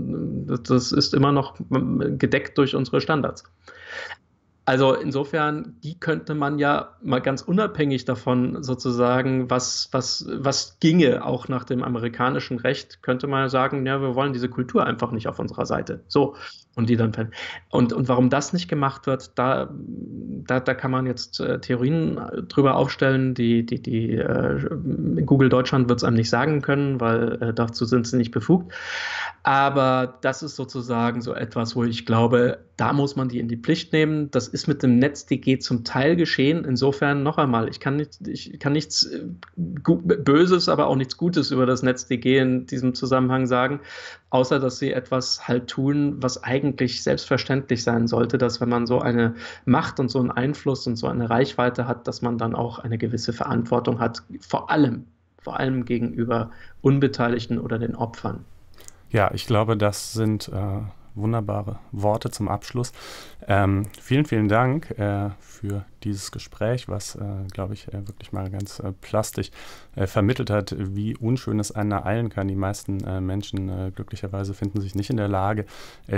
das ist immer noch gedeckt durch unsere Standards. Also insofern, die könnte man ja mal ganz unabhängig davon sozusagen, was, was, was ginge auch nach dem amerikanischen Recht, könnte man sagen, ja, wir wollen diese Kultur einfach nicht auf unserer Seite. So. Und die dann und, und warum das nicht gemacht wird, da, da, da kann man jetzt äh, Theorien drüber aufstellen. Die, die, die äh, Google Deutschland wird es einem nicht sagen können, weil äh, dazu sind sie nicht befugt. Aber das ist sozusagen so etwas, wo ich glaube, da muss man die in die Pflicht nehmen. Das ist mit dem NetzDG zum Teil geschehen. Insofern noch einmal, ich kann, nicht, ich kann nichts äh, Böses, aber auch nichts Gutes über das NetzDG in diesem Zusammenhang sagen, außer dass sie etwas halt tun, was eigentlich selbstverständlich sein sollte, dass wenn man so eine Macht und so einen Einfluss und so eine Reichweite hat, dass man dann auch eine gewisse Verantwortung hat, vor allem, vor allem gegenüber Unbeteiligten oder den Opfern. Ja, ich glaube, das sind äh, wunderbare Worte zum Abschluss. Ähm, vielen, vielen Dank äh, für dieses Gespräch, was, äh, glaube ich, äh, wirklich mal ganz äh, plastisch äh, vermittelt hat, wie unschön es einer eilen kann. Die meisten äh, Menschen glücklicherweise finden sich nicht in der Lage,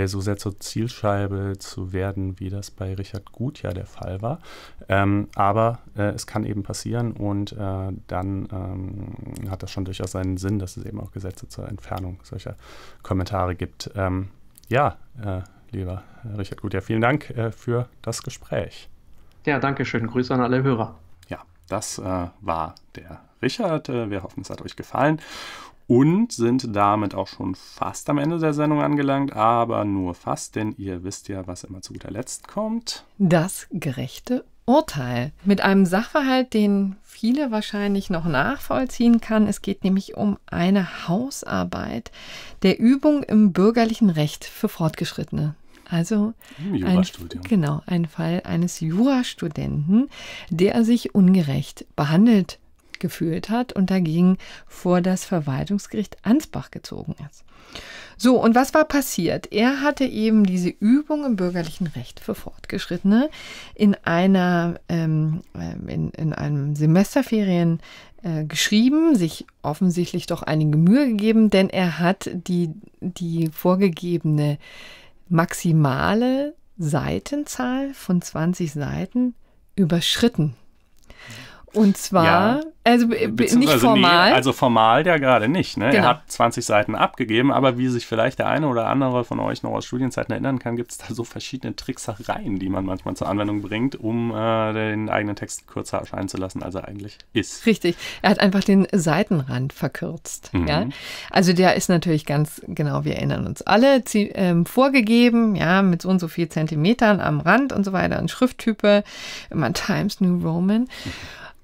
so sehr zur Zielscheibe zu werden, wie das bei Richard ja der Fall war. Ähm, aber es kann eben passieren und dann ähm, hat das schon durchaus seinen Sinn, dass es eben auch Gesetze zur Entfernung solcher Kommentare gibt. Ähm, ja, äh, lieber Richard Gut, ja, vielen Dank äh, für das Gespräch. Ja, danke schön. Grüße an alle Hörer. Ja, das äh, war der Richard. Äh, wir hoffen, es hat euch gefallen und sind damit auch schon fast am Ende der Sendung angelangt, aber nur fast, denn ihr wisst ja, was immer zu guter Letzt kommt. Das gerechte Urteil mit einem Sachverhalt, den viele wahrscheinlich noch nachvollziehen kann. Es geht nämlich um eine Hausarbeit der Übung im bürgerlichen Recht für Fortgeschrittene. Also ein, genau, ein Fall eines Jurastudenten, der sich ungerecht behandelt gefühlt hat und dagegen vor das Verwaltungsgericht Ansbach gezogen ist. So, und was war passiert? Er hatte eben diese Übung im bürgerlichen Recht für Fortgeschrittene in, einer, ähm, äh, in, in einem Semesterferien äh, geschrieben, sich offensichtlich doch einige Mühe gegeben, denn er hat die, die vorgegebene maximale Seitenzahl von 20 Seiten überschritten. Und zwar ja. Also nicht formal. Nee, also formal ja gerade nicht. Ne? Genau. Er hat 20 Seiten abgegeben, aber wie sich vielleicht der eine oder andere von euch noch aus Studienzeiten erinnern kann, gibt es da so verschiedene Tricksereien, die man manchmal zur Anwendung bringt, um äh, den eigenen Text kürzer erscheinen zu lassen, als er eigentlich ist. Richtig. Er hat einfach den Seitenrand verkürzt. Mhm. Ja? Also der ist natürlich ganz genau, wir erinnern uns alle, ähm, vorgegeben, ja, mit so und so viel Zentimetern am Rand und so weiter und Schrifttype, immer Times New Roman. Mhm.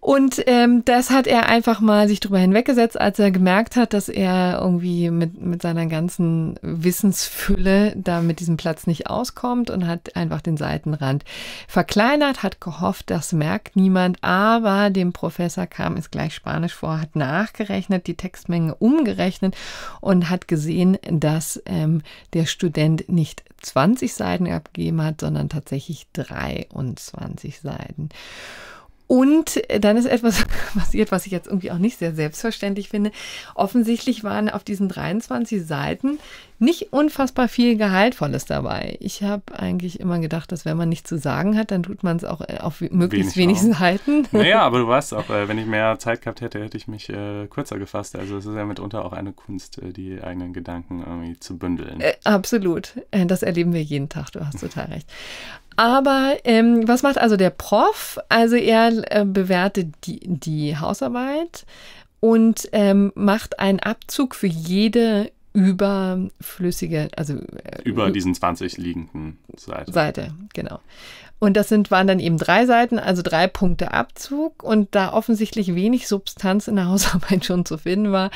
Und ähm, das das hat er einfach mal sich drüber hinweggesetzt, als er gemerkt hat, dass er irgendwie mit, mit seiner ganzen Wissensfülle da mit diesem Platz nicht auskommt und hat einfach den Seitenrand verkleinert, hat gehofft, das merkt niemand, aber dem Professor kam es gleich Spanisch vor, hat nachgerechnet, die Textmenge umgerechnet und hat gesehen, dass ähm, der Student nicht 20 Seiten abgegeben hat, sondern tatsächlich 23 Seiten. Und dann ist etwas *laughs* passiert, was ich jetzt irgendwie auch nicht sehr selbstverständlich finde. Offensichtlich waren auf diesen 23 Seiten nicht unfassbar viel Gehaltvolles dabei. Ich habe eigentlich immer gedacht, dass wenn man nichts zu sagen hat, dann tut man es auch äh, auf möglichst wenig, wenig Seiten. *laughs* Naja, aber du weißt auch, äh, wenn ich mehr Zeit gehabt hätte, hätte ich mich äh, kürzer gefasst. Also es ist ja mitunter auch eine Kunst, äh, die eigenen Gedanken irgendwie zu bündeln. Äh, absolut. Das erleben wir jeden Tag, du hast total recht. Aber ähm, was macht also der Prof? Also er äh, bewertet die, die Hausarbeit und ähm, macht einen Abzug für jede überflüssige, also äh, über diesen 20 liegenden Seite. Seite, genau. Und das sind, waren dann eben drei Seiten, also drei Punkte Abzug. Und da offensichtlich wenig Substanz in der *laughs* Hausarbeit schon zu finden war,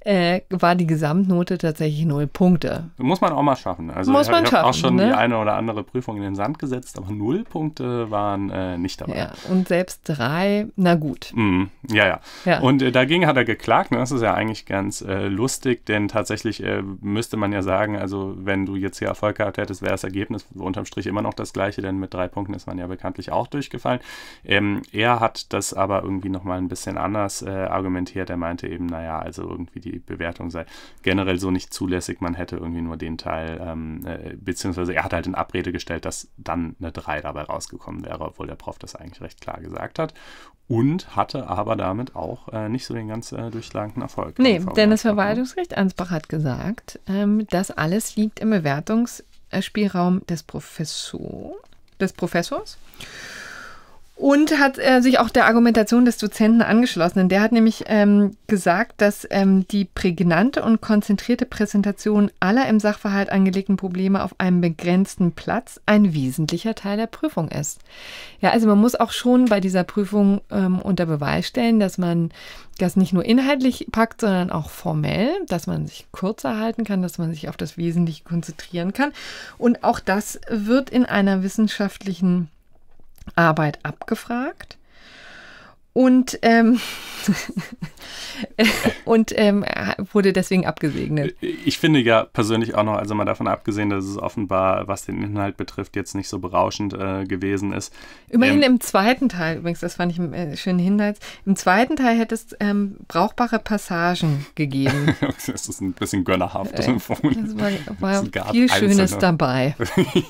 äh, war die Gesamtnote tatsächlich null Punkte. Muss man auch mal schaffen. Also Muss ich, man ich schaffen. auch schon ne? die eine oder andere Prüfung in den Sand gesetzt, aber null Punkte waren äh, nicht dabei. Ja, und selbst drei, na gut. Mm, ja, ja, ja, Und äh, dagegen hat er geklagt. Ne? Das ist ja eigentlich ganz äh, lustig, denn tatsächlich äh, müsste man ja sagen, also wenn du jetzt hier Erfolg gehabt hättest, wäre das Ergebnis unterm Strich immer noch das gleiche, denn mit drei Punkten Punkten ist man ja bekanntlich auch durchgefallen. Ähm, er hat das aber irgendwie nochmal ein bisschen anders äh, argumentiert. Er meinte eben, naja, also irgendwie die Bewertung sei generell so nicht zulässig, man hätte irgendwie nur den Teil, ähm, äh, beziehungsweise er hat halt in Abrede gestellt, dass dann eine 3 dabei rausgekommen wäre, obwohl der Prof das eigentlich recht klar gesagt hat. Und hatte aber damit auch äh, nicht so den ganz äh, durchschlagenden Erfolg. Nee, denn das Verwaltungsgericht Ansbach hat gesagt, ähm, das alles liegt im Bewertungsspielraum des Professors des Professors und hat äh, sich auch der Argumentation des Dozenten angeschlossen. Denn der hat nämlich ähm, gesagt, dass ähm, die prägnante und konzentrierte Präsentation aller im Sachverhalt angelegten Probleme auf einem begrenzten Platz ein wesentlicher Teil der Prüfung ist. Ja, also man muss auch schon bei dieser Prüfung ähm, unter Beweis stellen, dass man das nicht nur inhaltlich packt, sondern auch formell, dass man sich kürzer halten kann, dass man sich auf das Wesentliche konzentrieren kann. Und auch das wird in einer wissenschaftlichen Arbeit abgefragt und, ähm, *laughs* und ähm, wurde deswegen abgesegnet. Äh, ich finde ja persönlich auch noch, also mal davon abgesehen, dass es offenbar, was den Inhalt betrifft, jetzt nicht so berauschend äh, gewesen ist. Immerhin ähm, im zweiten Teil, übrigens, das fand ich einen äh, schönen Hinweis, im zweiten Teil hätte es ähm, brauchbare Passagen gegeben. *laughs* das ist ein bisschen gönnerhaft. Äh, *laughs* das war, war es viel Schönes einzelne. dabei.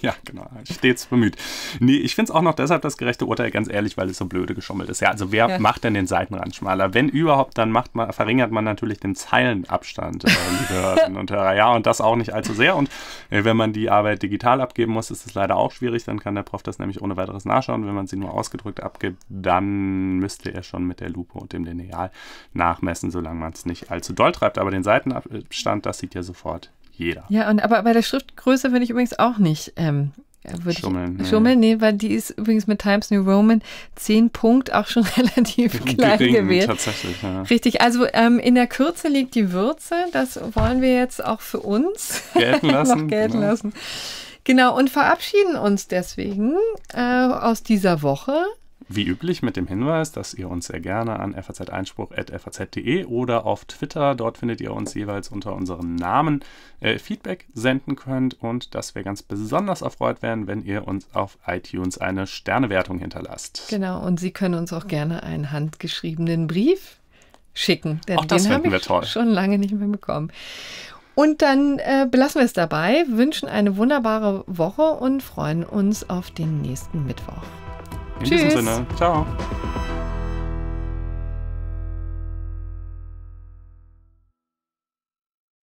ja, genau, stets bemüht. Nee, ich finde es auch noch deshalb das gerechte Urteil, ganz ehrlich, weil es so blöde geschummelt ist. Ja, also wer habt, ja. macht dann den Seitenrand schmaler. Wenn überhaupt, dann macht man, verringert man natürlich den Zeilenabstand, äh, *laughs* und Hörer. Ja, und das auch nicht allzu sehr. Und äh, wenn man die Arbeit digital abgeben muss, ist es leider auch schwierig. Dann kann der Prof das nämlich ohne weiteres nachschauen. Wenn man sie nur ausgedrückt abgibt, dann müsste er schon mit der Lupe und dem Lineal nachmessen, solange man es nicht allzu doll treibt. Aber den Seitenabstand, das sieht ja sofort jeder. Ja, und aber bei der Schriftgröße finde ich übrigens auch nicht ähm, würde schummeln. Ich, schummeln, nee. weil die ist übrigens mit Times New Roman 10 Punkt auch schon *laughs* relativ klein Ding, gewählt. Tatsächlich, ja. Richtig, also ähm, in der Kürze liegt die Würze, das wollen wir jetzt auch für uns gelten *laughs* lassen. noch gelten genau. lassen. Genau, und verabschieden uns deswegen äh, aus dieser Woche wie üblich mit dem Hinweis, dass ihr uns sehr gerne an faz-einspruch.faz.de oder auf Twitter, dort findet ihr uns jeweils unter unserem Namen, äh, Feedback senden könnt und dass wir ganz besonders erfreut wären, wenn ihr uns auf iTunes eine Sternewertung hinterlasst. Genau, und Sie können uns auch gerne einen handgeschriebenen Brief schicken, denn auch den haben wir toll. schon lange nicht mehr bekommen. Und dann äh, belassen wir es dabei, wünschen eine wunderbare Woche und freuen uns auf den nächsten Mittwoch. In Tschüss. diesem Sinne, ciao.